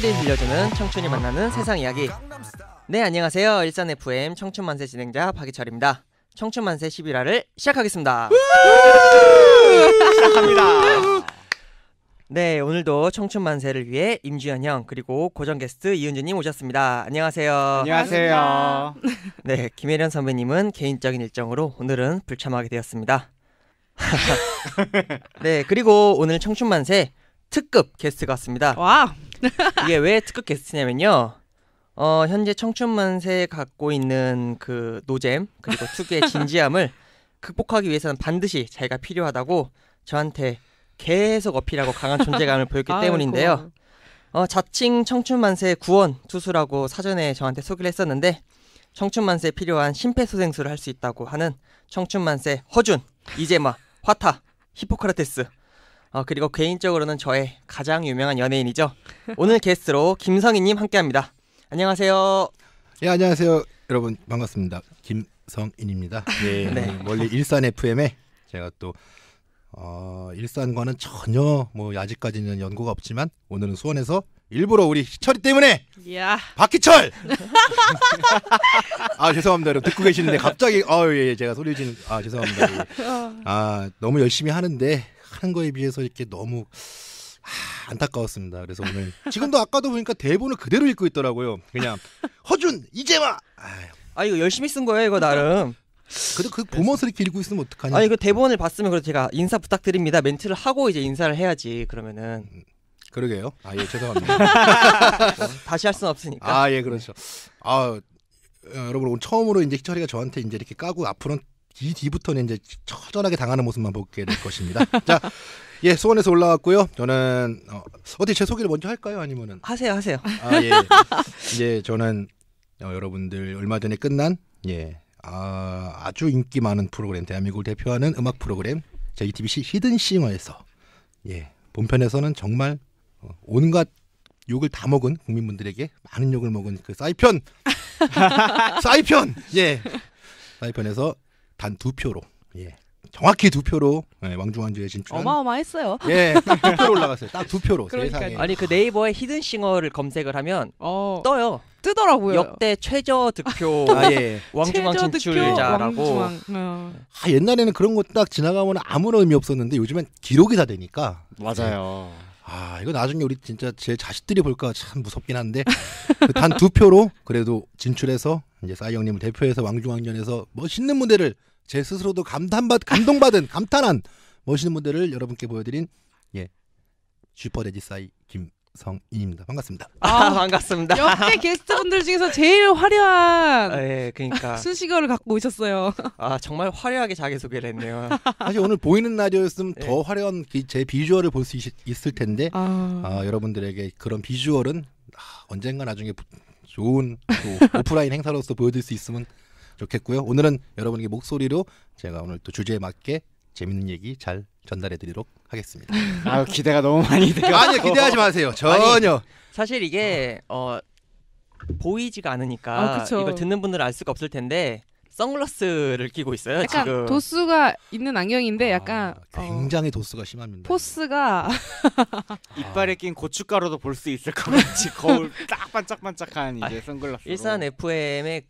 청년들이 빌려주는 청춘이 만나는 세상 이야기. 네, 안녕하세요. 일산 FM 청춘 만세 진행자 박희철입니다. 청춘 만세 11화를 시작하겠습니다. 시작합니다. 네, 오늘도 청춘 만세를 위해 임주현 형 그리고 고정 게스트 이은주 님 오셨습니다. 안녕하세요. 안녕하세요. 네, 김혜련 선배님은 개인적인 일정으로 오늘은 불참하게 되었습니다. 네, 그리고 오늘 청춘 만세 특급 게스트같습니다 와. 이게 왜 특급 게스트냐면요. 어, 현재 청춘만세 갖고 있는 그 노잼 그리고 특유의 진지함을 극복하기 위해서는 반드시 자기가 필요하다고 저한테 계속 어필하고 강한 존재감을 보였기 때문인데요. 어, 자칭 청춘만세 구원 투수라고 사전에 저한테 소개를 했었는데 청춘만세에 필요한 심폐소생술을 할 수 있다고 하는 청춘만세 허준, 이제마 화타, 히포크라테스 어, 그리고 개인적으로는 저의 가장 유명한 연예인이죠. 오늘 게스트로 김성희님 함께합니다. 안녕하세요. 예 안녕하세요 여러분 반갑습니다 김성인입니다. 네, 네. 멀리 일산 FM에 제가 또 어, 일산과는 전혀 뭐 아직까지는 연고가 없지만 오늘은 수원에서 일부러 우리 희철이 때문에 야. 박희철 아 죄송합니다 여러분 듣고 계시는데 갑자기 아예 예, 제가 소리 지는 아 죄송합니다 예. 아 너무 열심히 하는데 하는 거에 비해서 이렇게 너무 아, 안타까웠습니다. 그래서 오늘 지금도 아까도 보니까 대본을 그대로 읽고 있더라고요. 그냥 허준 이제 와. 아유. 아 이거 열심히 쓴 거예요 이거 나름. 그래도 그 보면서 이렇게 읽고 있으면 어떡하냐. 아 이거 그 대본을 봤으면 그래도 제가 인사 부탁드립니다 멘트를 하고 이제 인사를 해야지 그러면은. 음, 그러게요. 아 예 죄송합니다. 뭐, 다시 할 수는 없으니까. 아 예 그렇죠. 아 어, 여러분 오늘 처음으로 이제 희철이가 저한테 이제 이렇게 까고 앞으로는 이 뒤부터는 이제 처절하게 당하는 모습만 보게 될 것입니다. 자, 예, 수원에서 올라왔고요. 저는 어, 어디 제 소개를 먼저 할까요? 아니면은 하세요, 하세요. 아 예, 이제 저는 어, 여러분들 얼마 전에 끝난 예, 아, 아주 인기 많은 프로그램 대한민국을 대표하는 음악 프로그램 자 t b c 히든싱어에서 예, 본편에서는 정말 어, 온갖 욕을 다 먹은 국민분들에게 많은 욕을 먹은 그 사이편, 사이편, 예, 사이편에서 단두 표로 예. 정확히 두 표로 예, 왕중왕제에 진출한 어마어마했어요. 예, 딱두 표로 올라갔어요. 딱 두 표로 세상에. 아니 그 네이버에 히든싱어를 검색을 하면 어, 떠요. 뜨더라고요. 역대 최저 득표 아, 예. 왕중왕 최저 득표 진출자라고. 왕중왕. 어. 아, 옛날에는 그런 거 딱 지나가면 아무런 의미 없었는데 요즘엔 기록이 다 되니까 맞아요. 예. 아 이거 나중에 우리 진짜 제 자식들이 볼까 참 무섭긴 한데 그단두 표로 그래도 진출해서 이제 싸이형님을 대표해서 왕중왕전에서 멋있는 무대를 제 스스로도 감탄받 감동받은 감탄한 멋있는 무대를 여러분께 보여드린 예 슈퍼 레지 싸이 성인입니다. 반갑습니다. 아, 아 반갑습니다. 역대 게스트분들 중에서 제일 화려한 아, 예, 그러니까 순식어를 갖고 오셨어요. 아 정말 화려하게 자기 소개를 했네요. 사실 오늘 보이는 라디오였으면 예. 더 화려한 제 비주얼을 볼 수 있을 텐데 아... 아, 여러분들에게 그런 비주얼은 아, 언젠가 나중에 좋은 오프라인 행사로서 보여드릴수 있으면 좋겠고요. 오늘은 여러분에게 목소리로 제가 오늘 또 주제에 맞게 재밌는 얘기 잘 전달해 드리도록 하겠습니다. 아 기대가 너무 많이 돼요. 아니요 기대하지 마세요 전혀. 아니, 사실 이게 어 보이지가 않으니까 아, 이걸 듣는 분들은 알 수가 없을 텐데 선글라스를 끼고 있어요 약간 지금. 도수가 있는 안경인데 아, 약간 아, 굉장히 어, 도수가 심합니다. 포스가 이빨에 낀 고춧가루도 볼 수 있을 것 같이 거울 딱 반짝반짝한 이제 아, 선글라스. 일산 FM의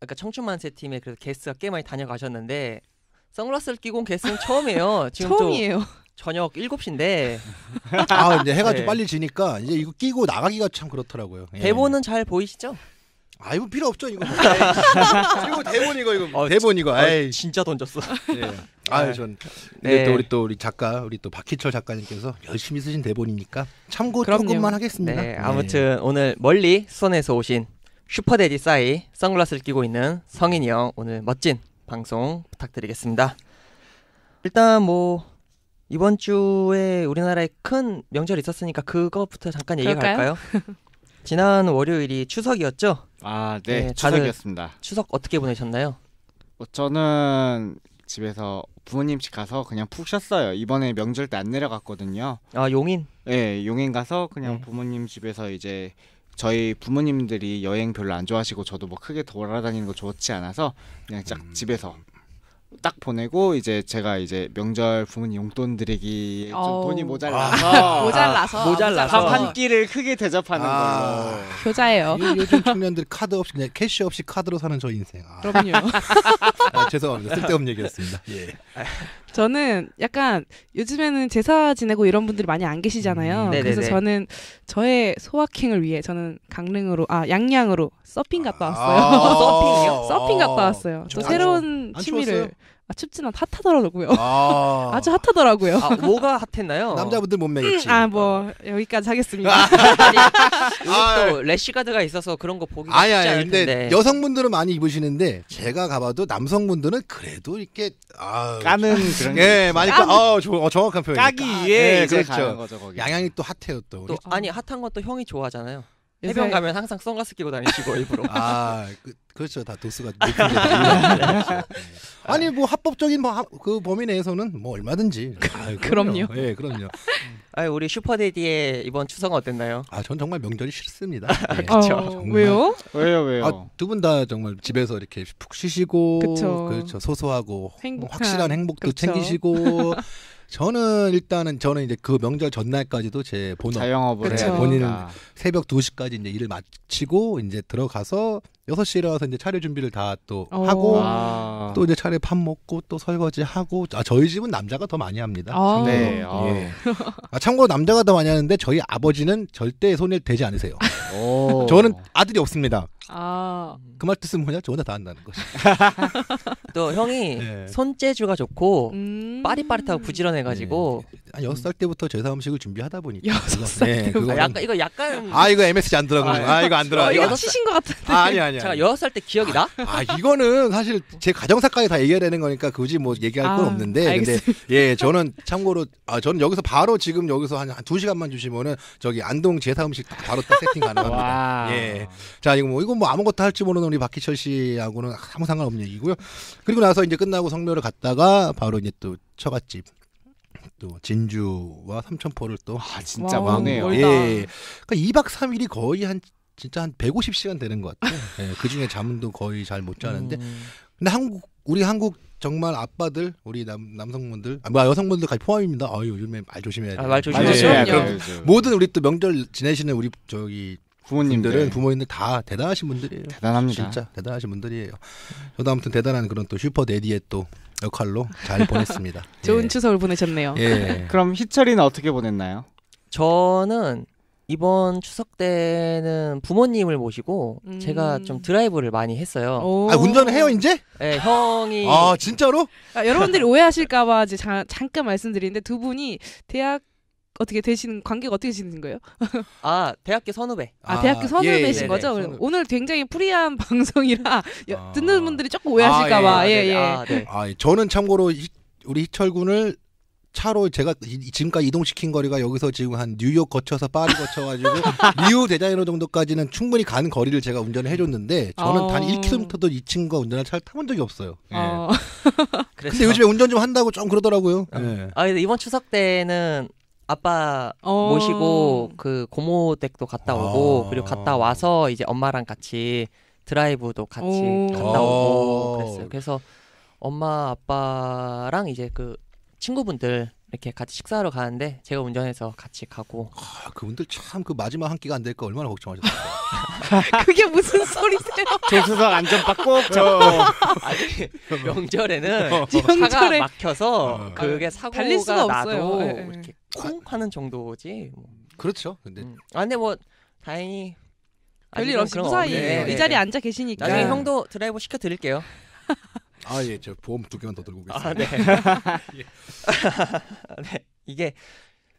그까 청춘만세 팀의 그 게스트가 꽤 많이 다녀가셨는데 선글라스를 끼고 온 게스트는 처음이에요. 지금 처음이에요. 저녁 7시인데 아 이제 해가 좀 네. 빨리 지니까 이제 이거 끼고 나가기가 참 그렇더라고요. 예. 대본은 잘 보이시죠? 아 이거 필요 없죠 이거. 이거 대본 이거 이거 어, 대본 이거. 아, 진짜 던졌어. 예. 아전 아. 네. 또 우리 또 우리 작가 우리 또 박희철 작가님께서 열심히 쓰신 대본이니까 참고 그 조금만 하겠습니다. 네, 네, 아무튼 오늘 멀리 수원에서 오신 슈퍼데디 사이 선글라스를 끼고 있는 성인이 형 오늘 멋진 방송 부탁드리겠습니다. 일단 뭐 이번 주에 우리나라에 큰 명절이 있었으니까 그거부터 잠깐 얘기 할까요? 지난 월요일이 추석이었죠? 아, 네, 네 추석이었습니다. 추석 어떻게 보내셨나요? 어, 저는 집에서 부모님 집 가서 그냥 푹 쉬었어요. 이번에 명절 때 안 내려갔거든요. 아, 용인? 네, 용인 가서 그냥 네. 부모님 집에서 이제 저희 부모님들이 여행 별로 안 좋아하시고 저도 뭐 크게 돌아다니는 거 좋지 않아서 그냥 딱 음. 집에서 딱 보내고 이제 제가 이제 명절 부모님 용돈 드리기 좀어 돈이 모자라서 아. 모자라서 아, 모자라서. 한 끼를 크게 대접하는 아. 걸 효자예요. 요- 요즘 청년들 카드 없이 그냥 네, 캐시 없이 카드로 사는 저 인생. 아, 그럼요. 아, 죄송합니다. 쓸데없는 얘기였습니다. 예. 저는 약간 요즘에는 제사 지내고 이런 분들이 많이 안 계시잖아요. 네 그래서 저는 저의 소확행을 위해 저는 강릉으로 아 양양으로 서핑 갔다 왔어요. 아~ 서핑이요? 서핑 갔다 왔어요. 아, 또 새로운 취미를 추웠어요? 아, 춥지만 핫하더라고요. 아. 주 핫하더라고요. 아, 뭐가 핫했나요? 남자분들 몸매겠지. 음, 아, 뭐 여기까지 하겠습니다. 아, 또 아. 래시가드가 있어서 그런 거 보기 쉽지 아니, 아니, 근데 여성분들은 많이 입으시는데 제가 가봐도 남성분들은 그래도 이렇게 아 까는 그런 예, 게 예, 많이 까, 아, 조, 어, 정확한 표현. 까기 위해 예, 예 이 그렇죠. 거죠 양양이 또 핫해요 또. 또 아니 핫한 것도 형이 좋아하잖아요. 해변 가면 항상 선글라스 끼고 다니시고 일부러. 아, 그, 그렇죠. 다 도수가 네, 그렇죠. 아니 뭐 합법적인 뭐, 그 범위 내에서는 뭐 얼마든지. 아, 유 그럼요. 예, 네, 그럼요. 아, 유 우리 슈퍼데디의 이번 추석 어땠나요? 아, 전 정말 명절이 싫습니다. 네. 그렇죠. 어, 왜요? 왜요, 아, 왜요? 아, 두 분 다 정말 집에서 이렇게 푹 쉬시고 그쵸. 렇죠 소소하고 행복한, 확실한 행복도 그쵸. 챙기시고 저는 일단은 저는 이제 그 명절 전날까지도 제 본업 자영업을 네, 본인 은 새벽 2시까지 이제 일을 마치고 이제 들어가서 6 시에 일어나서 이제 차례 준비를 다또 어. 하고 아. 또 이제 차례 밥 먹고 또 설거지 하고 아 저희 집은 남자가 더 많이 합니다. 아. 네. 아. 예. 아, 참고로 남자가 더 많이 하는데 저희 아버지는 절대 손을 대지 않으세요. 오. 저는 아들이 없습니다. 아. 그말 뜻은 뭐냐? 저 혼자 다 한다는 거지. 또 형이 네. 손재주가 좋고 음. 빠릿빠릿하고 부지런해가지고 네. 한6살 때부터 제사 음식을 준비하다 보니까 여섯 살 네, 때부터 아, 약간 이거 약간 아 이거 MSG 안 들어가는 아, 아 이거 안 들어. 어, 이거 치신 것 같은데. 아 아니 아니. 아니. 제가 여섯 살 때 기억이 나? 아, 아 이거는 사실 제 가정사까지 다 얘기해야 되는 거니까 굳이 뭐 얘기할 아, 없는데 근데 예 저는 참고로 아 저는 여기서 바로 지금 여기서 한 두 시간만 주시면은 저기 안동 제사 음식 바로 딱 세팅 가능합니다. 예. 자 이거 뭐 이거 뭐 아무것도 할지 모르는 우리 박희철 씨하고는 아무 상관없는 얘기고요. 그리고 나서 이제 끝나고 성묘를 갔다가 바로 이제 또 처갓집 또 진주와 삼천포를 또아 진짜 망해요. 예. 그러니까 2박 3일이 거의 한 진짜 한 150시간 되는 것 같아요. 네, 그 중에 잠도 거의 잘 못 자는데 음. 근데 한국 우리 한국 정말 아빠들 우리 남 남성분들 아, 뭐 여성분들까지 포함입니다. 아유 요즘에 말 조심해야 돼요. 아, 말 조심해야 아, 돼 모든 우리 또 명절 지내시는 우리 저기 부모님들은 부모님들 다 대단하신 분들이에요. 대단합니다. 진짜 대단하신 분들이에요. 저도 아무튼 대단한 그런 또 슈퍼 데디의 또 역할로 잘 보냈습니다. 좋은 예. 추석을 보내셨네요. 예. 그럼 희철이는 어떻게 보냈나요? 저는 이번 추석 때는 부모님을 모시고 음. 제가 좀 드라이브를 많이 했어요. 아, 운전을 해요, 이제? 네, 형이. 아, 진짜로? 아, 여러분들이 오해하실까봐 이제 자, 잠깐 말씀드리는데 두 분이 대학 어떻게 되시는 관계가 어떻게 되시는 거예요? 아 대학교 선후배. 아, 아 대학교 선후배신 예, 예, 예. 거죠? 네 선후배. 오늘 굉장히 프리한 방송이라 아, 듣는 분들이 조금 아, 오해하실까봐. 아, 예, 예. 아, 네. 아, 저는 참고로 우리 희철 군을 차로 제가 지금까지 이동시킨 거리가 여기서 지금 한 뉴욕 거쳐서 파리 거쳐가지고 뉴우대자이너 정도까지는 충분히 가는 거리를 제가 운전을 해줬는데 저는 어... 단 1km도 이 친구가 운전한 차를 타본 적이 없어요. 어. 예. 근데 요즘에 운전 좀 한다고 좀 그러더라고요. 어. 예. 아 이번 추석 때는 아빠 어... 모시고 그 고모 댁도 갔다 아. 오고 그리고 갔다 와서 이제 엄마랑 같이 드라이브도 같이 갔다 아. 오고 그랬어요. 그래서 엄마 아빠랑 이제 그 친구분들 이렇게 같이 식사하러 가는데 제가 운전해서 같이 가고 아, 그분들 참 그 마지막 한 끼가 안 될까 얼마나 걱정하셨어요. 그게 무슨 소리세요? 조수석 안전바 꼭잡 아니 명절에는 어. 명절에. 막혀서 어. 그게 아, 사고가 달릴 수가 나도 없어요. 예, 예. 이렇게 콩 하는 정도지. 뭐. 그렇죠. 근데 음. 아 근데 뭐 다행히 별일 없이 무사히 네 네, 네, 이 자리에 앉아 계시니까 나중에 형도 드라이브 시켜 드릴게요. 아 예, 저 보험 두 개만 더 들고 오겠습니다. 아, 네. 예. 네. 이게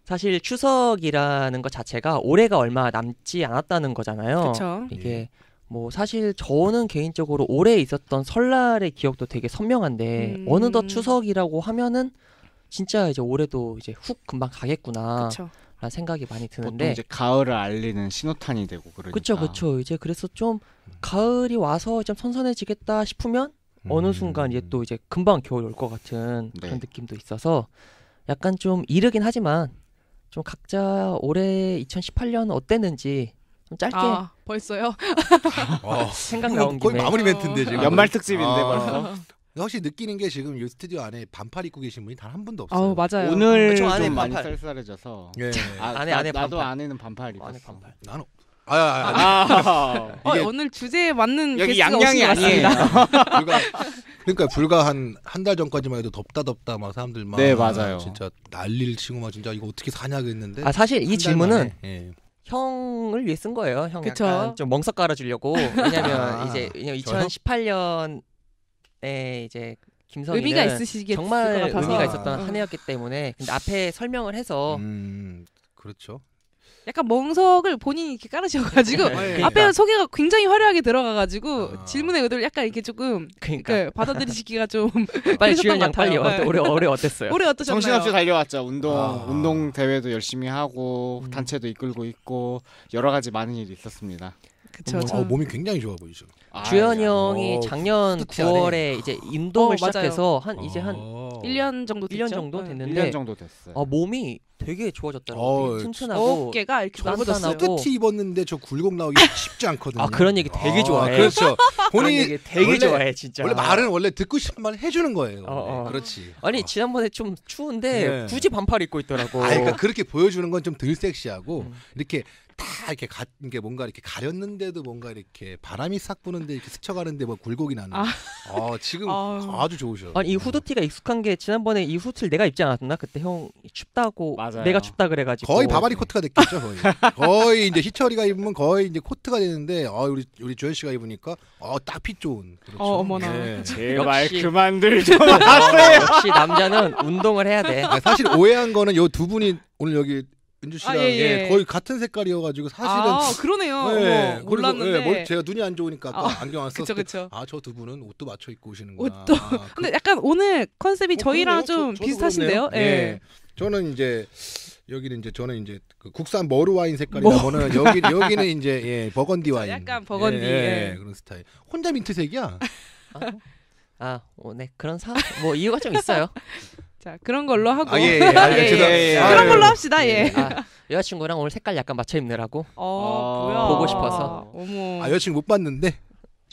사실 추석이라는 것 자체가 올해가 얼마 남지 않았다는 거잖아요. 그렇죠. 이게 예. 뭐 사실 저는 개인적으로 올해 있었던 설날의 기억도 되게 선명한데 음... 어느덧 추석이라고 하면은 진짜 이제 올해도 이제 훅 금방 가겠구나. 그쵸. 라는 생각이 많이 드는데 이제 가을을 알리는 신호탄이 되고 그러니까 그렇죠 그렇죠 이제 그래서 좀 가을이 와서 좀 선선해지겠다 싶으면 어느 음. 순간 이제 또 이제 금방 겨울 올 것 같은 네. 그런 느낌도 있어서 약간 좀 이르긴 하지만 좀 각자 올해 2018년 어땠는지 좀 짧게 아, 벌써요? 어. 생각 뭐 나온 거의 마무리 멘트인데 지금 연말 특집인데 아. 벌써. 역시 느끼는 게 지금 이 스튜디오 안에 반팔 입고 계신 분이 단 한 분도 없어요. 아 맞아요. 오늘 안에 많이 반팔. 쌀쌀해져서 예. 아, 안에 안에 나 반팔. 안에는 반팔 입었어. 안에 반팔. 나는 아, 아, 아, 아. 어, 오늘 주제에 맞는 여기 양양이 아니에요. 불과, 그러니까 불과 한 한 달 전까지만 해도 덥다 덥다 막 사람들 막 네, 맞아요. 진짜 난리를 치고 막 진짜 이거 어떻게 사냐겠는데. 아 사실 이 질문은 예. 형을 위해 쓴 거예요. 형 그쵸? 약간 좀 멍석 깔아주려고. 왜냐면 아. 이제 2018년에 이제 김성희는 의미가 있으시겠 정말 의미가 있었던 한 해였기 때문에 근데 앞에 설명을 해서 음, 그렇죠. 약간 멍석을 본인이 이렇게 깔으셔가지고 네. 네. 그러니까. 앞에 소개가 굉장히 화려하게 들어가가지고 아. 질문의 의도를 약간 이렇게 조금 그러니까. 네, 받아들이시기가 좀 빨리 주연 양 빨리 어 올해 올해 어땠어요? 올해 어떠셨나요? 정신없이 달려왔죠. 운동 아. 운동 대회도 열심히 하고 음. 단체도 이끌고 있고 여러 가지 많은 일이 있었습니다. 그쵸, 음, 저... 어, 몸이 굉장히 좋아 보이죠. 주현이 형이 뭐 작년 스투에 9월에 이제 인도을 어, 맞 시작해서 한 이제 한 1년 어. 정도 됐죠. 1년 정도 네. 됐는데 년 정도 됐어요. 아, 몸이 되게 좋아졌다는 어, 튼튼하고 어깨가 이렇게 저보다 고스 입었는데 저 굴곡 나오기 쉽지 않거든요. 아 그런 얘기 되게 아, 좋아해. 그렇죠. 본인이 얘기 되게 원래- 좋아해 진짜. 원래 말은 원래 듣고 싶은 말 해주는 거예요. 어, 어. 네, 그렇지. 아니 어. 지난번에 좀 추운데 네. 굳이 반팔 입고 있더라고. 아, 그러니까 그렇게 보여주는 건 좀 덜 섹시하고 음. 이렇게 다 이렇게 가, 이게 뭔가 이렇게 가렸는데도 뭔가 이렇게 바람이 싹 부는데 이렇게 스쳐가는데 뭐 굴곡이 나는. 아, 아 지금 아... 주 좋으셔. 아니 이 후드티가 익숙한 게 지난번에 이 후드티를 내가 입지 않았나? 그때 형 춥다고 맞아요. 내가 춥다 그래가지고 거의 바바리 코트가 됐겠죠 거의. 거의 이제 희철이가 입으면 거의 이제 코트가 되는데 어, 우리 우리 조현 씨가 입으니까 어딱 아, 핏 좋은. 그렇죠. 어, 어 머나 네. 예. 제발 역 그만들 좀 하세요. 역시 남자는 운동을 해야 돼. 아, 사실 오해한 거는 요 두 분이 오늘 여기 은주 아, 씨랑 아, 예, 예. 거의 같은 색깔이어가지고 사실은 아 그러네요. 네, 어머, 몰랐는데 그리고, 예, 제가 눈이 안 좋으니까 아까 아, 안경 안 썼어. 아저 두 분은 옷도 맞춰 입고 오시는거나 옷도. 아, 근데 그 약간 오늘 컨셉이 어, 저희랑 그좀 비슷하신데요. 예. 네. 저는 이제 여기는 이제 저는 이제 그 국산 머루 와인 색깔이다 보는 여기 여기는 이제 예, 버건디 와인. 약간 버건디 예, 예, 그런 스타일. 혼자 민트색이야. 아, 아 어, 네 그런 사 뭐 이유가 좀 있어요. 자 그런 걸로 하고 아, 예, 예. 아, 예, 예, 아, 예. 그런 걸로 합시다 예. 예. 아, 여자친구랑 오늘 색깔 약간 맞춰 입느라고 어, 아. 뭐야. 보고 싶어서. 어머. 아 여자친구 못 봤는데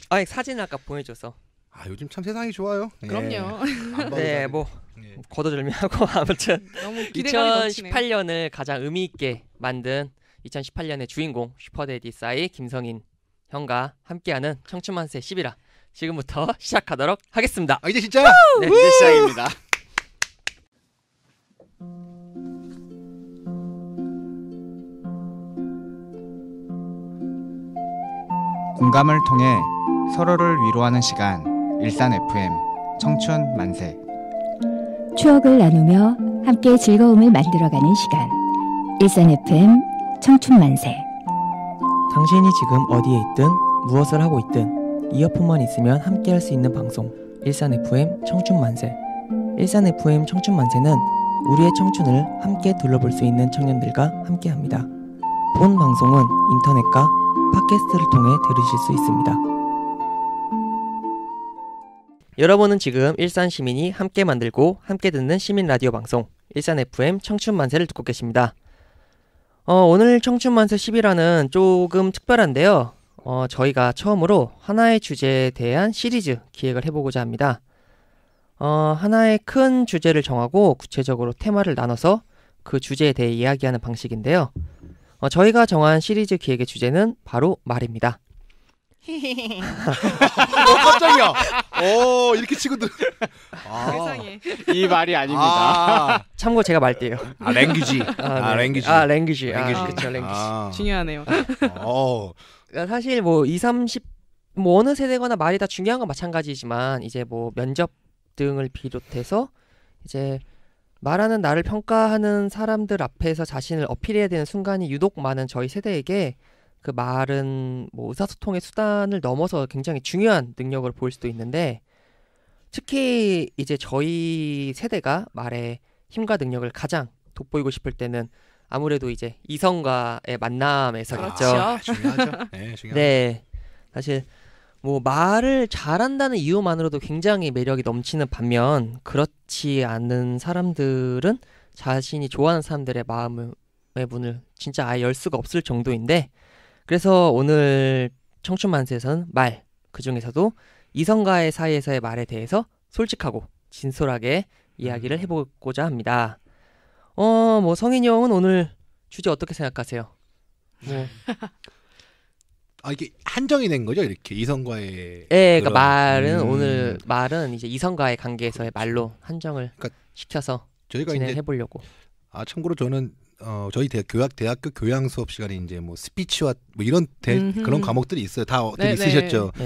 아 사진 아까 보내줘서. 아 요즘 참 세상이 좋아요. 예. 그럼요. 네, 뭐 예. 거절미하고 아무튼 너무 2018년을 가장 의미 있게 만든 2018년의 주인공 슈퍼데디 싸이 김성인 형과 함께하는 청춘만세 11화 지금부터 시작하도록 하겠습니다. 아 이제 진짜 네, 이제 시작입니다. 공감을 통해 서로를 위로하는 시간 일산 FM 청춘 만세 추억을 나누며 함께 즐거움을 만들어가는 시간 일산 FM 청춘 만세 당신이 지금 어디에 있든 무엇을 하고 있든 이어폰만 있으면 함께 할 수 있는 방송 일산 FM 청춘 만세 일산 FM 청춘 만세는 우리의 청춘을 함께 둘러볼 수 있는 청년들과 함께합니다. 본 방송은 인터넷과 팟캐스트를 통해 들으실 수 있습니다. 여러분은 지금 일산 시민이 함께 만들고 함께 듣는 시민 라디오 방송 일산 FM 청춘 만세를 듣고 계십니다. 어, 오늘 청춘 만세 10이라는 조금 특별한데요. 어, 저희가 처음으로 하나의 주제에 대한 시리즈 기획을 해보고자 합니다. 어, 하나의 큰 주제를 정하고 구체적으로 테마를 나눠서 그 주제에 대해 이야기하는 방식인데요. 어, 저희가 정한 시리즈 기획의 주제는 바로 말입니다. 어, 깜짝이야. 오, 이렇게 치고 들. 아. 세상에. 이 말이 아닙니다. 아, 참고 제가 말대요. 아 랭귀지. 아, 아 네. 랭귀지. 아, 랭귀지. 아, 랭귀지. 그쵸, 랭귀지. 아, 중요하네요. 어, 그러니까 사실 뭐 2, 30, 뭐 어느 세대거나 말이 다 중요한 건 마찬가지지만 이제 뭐 면접 등을 비롯해서 이제 말하는 나를 평가하는 사람들 앞에서 자신을 어필해야 되는 순간이 유독 많은 저희 세대에게 그 말은 뭐 의사소통의 수단을 넘어서 굉장히 중요한 능력을 보일 수도 있는데 특히 이제 저희 세대가 말의 힘과 능력을 가장 돋보이고 싶을 때는 아무래도 이제 이성과의 만남에서겠죠. 그렇죠. 아, 중요하죠. 네, 중요하죠. 네, 사실 뭐 말을 잘한다는 이유만으로도 굉장히 매력이 넘치는 반면 그렇지 않은 사람들은 자신이 좋아하는 사람들의 마음의 문을 진짜 아예 열 수가 없을 정도인데 그래서 오늘 청춘만세에서는 말 그중에서도 이성과의 사이에서의 말에 대해서 솔직하고 진솔하게 이야기를 음. 해보고자 합니다. 어, 뭐 성인형은 오늘 주제 어떻게 생각하세요? 뭐 아 이게 한정이 된 거죠 이렇게 이성과의 예, 그러니까 말은 음. 오늘 말은 이제 이성과의 관계에서의 말로 그렇죠. 한정을 그러니까 시켜서 저희가 진행해 보려고. 아 참고로 저는 어, 저희 대, 학 교학 대학교 교양 수업 시간에 이제 뭐 스피치와 뭐 이런 대, 그런 과목들이 있어요. 다 어떻게 있으셨죠? 네.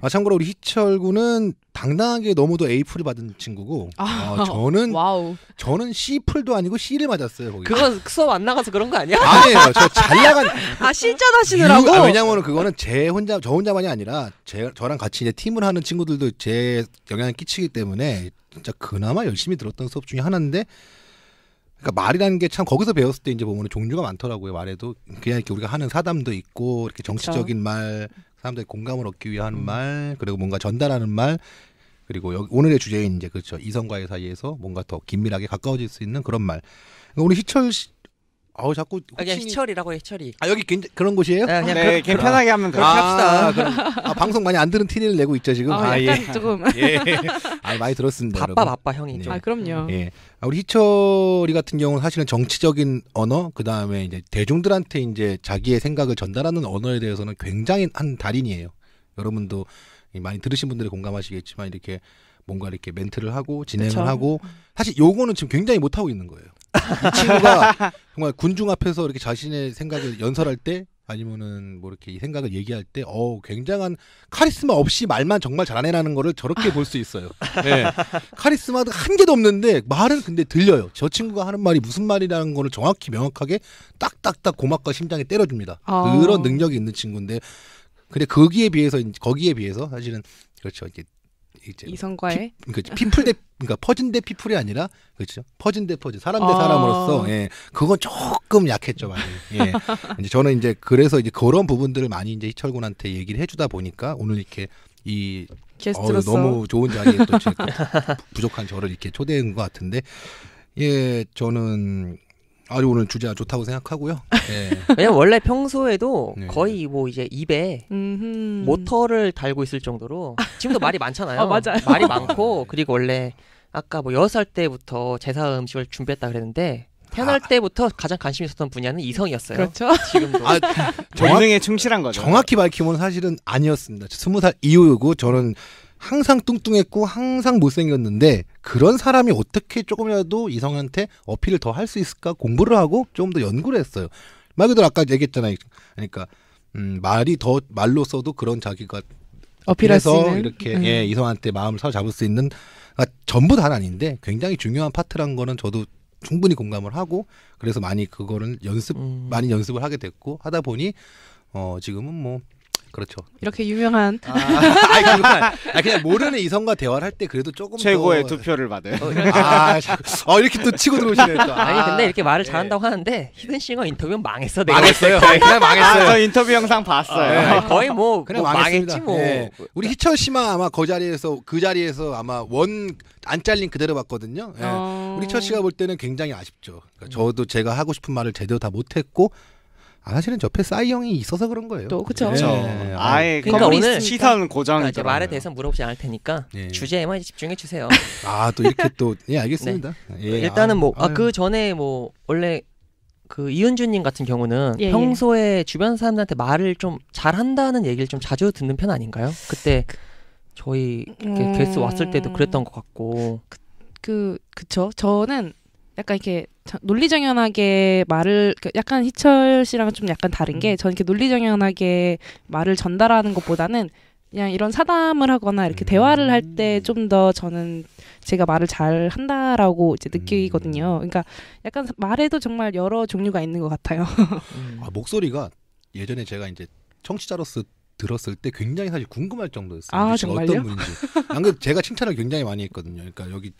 아 네. 참고로 네. 네. 우리 희철 군은 당당하게 너무도 A풀을 받은 친구고 아, 어, 저는 와우. 저는 C풀도 아니고 C를 맞았어요. 거기. 그건 그 수업 안 나가서 그런 거 아니야? 아니에요. 저잘 나간 아 실전하시느라고. 아, 왜냐면은 그거는 제 혼자 저 혼자만이 아니라 제, 저랑 같이 이제 팀을 하는 친구들도 제 영향을 끼치기 때문에 진짜 그나마 열심히 들었던 수업 중에 하나인데 그러니까 말이라는 게 참 거기서 배웠을 때 이제 보면 종류가 많더라고요. 말에도 그냥 이렇게 우리가 하는 사담도 있고 이렇게 정치적인 그쵸. 말, 사람들의 공감을 얻기 위한 음. 말, 그리고 뭔가 전달하는 말, 그리고 여기 오늘의 주제인 이제 그렇죠 이성과의 사이에서 뭔가 더 긴밀하게 가까워질 수 있는 그런 말. 그러니까 우리 희철 씨, 아우 자꾸 아, 그냥 호칭 희철이라고 해 희철이. 아 여기 괜- 찮 그런 곳이에요? 네, 그냥 네, 그렇- 편하게 하면 돼요. 아, 그럼- 아, 방송 많이 안 들은 티를 내고 있죠 지금. 어, 아, 약간 예. 조금. 예. 아, 많이 들었습니다. 바빠 여러분. 바빠 형이 네. 좀. 아 그럼요. 예. 아, 우리 희철이 같은 경우는 사실은 정치적인 언어, 그 다음에 이제 대중들한테 이제 자기의 생각을 전달하는 언어에 대해서는 굉장히 한 달인이에요. 여러분도 많이 들으신 분들이 공감하시겠지만 이렇게 뭔가 이렇게 멘트를 하고 진행을 그쵸. 하고 사실 요거는 지금 굉장히 못하고 있는 거예요. 이 친구가 정말 군중 앞에서 이렇게 자신의 생각을 연설할 때 아니면은 뭐 이렇게 생각을 얘기할 때어 굉장한 카리스마 없이 말만 정말 잘하네라는 거를 저렇게 볼 수 있어요. 네. 카리스마도 한 개도 없는데 말은 근데 들려요. 저 친구가 하는 말이 무슨 말이라는 거를 정확히 명확하게 딱딱딱 고막과 심장에 때려줍니다. 아. 그런 능력이 있는 친구인데 근데 거기에 비해서 거기에 비해서 사실은 그렇죠. 이게 이제 이성과의 피, 그러니까 피플 대 그러니까 퍼진 대 피플이 아니라 그렇죠 퍼진 대 퍼진 사람 대 아. 사람으로서 예 그건 조금 약했죠 많이 예 이제 저는 이제 그래서 이제 그런 부분들을 많이 이제 희철군한테 얘기를 해주다 보니까 오늘 이렇게 이 어, 너무 좋은 자리에 또 부족한 저를 이렇게 초대한 것 같은데 예 저는 아주 오늘 주제 가 좋다고 생각하고요. 네. 왜냐면 원래 평소에도 네. 거의 뭐 이제 입에 모터를 달고 있을 정도로 지금도 말이 많잖아요. 아, 맞아요. 말이 많고 그리고 원래 아까 뭐 여섯 살 때부터 제사 음식을 준비했다 그랬는데 태어날 아. 때부터 가장 관심 있었던 분야는 이성이었어요. 그렇죠. 지금도. 아, 정확, 정확히, 충실한 거죠. 정확히 밝히면 사실은 아니었습니다. 스무 살 이후고 저는 항상 뚱뚱했고 항상 못생겼는데 그런 사람이 어떻게 조금이라도 이성한테 어필을 더 할 수 있을까 공부를 하고 조금 더 연구를 했어요. 말 그대로 아까 얘기했잖아요. 그러니까 음, 말이 더 말로써도 그런 자기가 어필해서 이렇게 음. 예, 이성한테 마음을 사로잡을 수 있는 그러니까 전부 다는 아닌데 굉장히 중요한 파트란 거는 저도 충분히 공감을 하고 그래서 많이 그거를 연습 음. 많이 연습을 하게 됐고 하다 보니 어 지금은 뭐 그렇죠. 이렇게 유명한. 아, 아니, 그냥, 아 그냥 모르는 이성과 대화를 할 때 그래도 조금 최고의 더... 투표를 받아요. 어, 아, 어, 이렇게 또 치고 들어오시네. 또. 아, 니 근데 이렇게 말을 예. 잘한다고 하는데 히든싱어 인터뷰 망했어. 내가 망했어요. 그냥 망했어요. 아, 저 인터뷰 영상 봤어요. 아, 네. 거의 뭐, 그냥 뭐 망했지 뭐. 네. 우리 희철 씨만 아마 그 자리에서 그 자리에서 아마 원 안 잘린 그대로 봤거든요. 어... 우리 철 씨가 볼 때는 굉장히 아쉽죠. 그러니까 저도 제가 하고 싶은 말을 제대로 다 못했고 아, 사실은 옆에 싸이 형이 있어서 그런 거예요. 또 그렇죠. 네. 네. 아예 그러니까, 그러니까 오늘 시선 고장. 그러니까 이제 말에 그러니까 대해서 물어보지 않을 테니까 예. 주제에만 집중해 주세요. 아 또 이렇게 또 예 알겠습니다. 네. 예, 일단은 뭐 아그 아, 아 그 음. 전에 뭐 원래 그 이은주님 같은 경우는 예, 예, 평소에 주변 사람들한테 말을 좀 잘한다는 얘기를 좀 자주 듣는 편 아닌가요? 그때 그, 저희 음... 게스트 왔을 때도 그랬던 것 같고. 그, 그 그쵸. 저는 약간 이렇게 논리정연하게 말을 그 약간 희철 씨랑은 좀 약간 다른 게 음. 저는 이렇게 논리정연하게 말을 전달하는 것보다는 그냥 이런 사담을 하거나 이렇게 대화를 할 때 좀더 음. 저는 제가 말을 잘 한다라고 이제 느끼거든요. 음. 그러니까 약간 말에도 정말 여러 종류가 있는 것 같아요. 아, 목소리가 예전에 제가 이제 청취자로서 들었을 때 굉장히 사실 궁금할 정도였어요. 아, 정말요? 어떤 분인지. 안 그래도 제가 칭찬을 굉장히 많이 했거든요. 그러니까 여기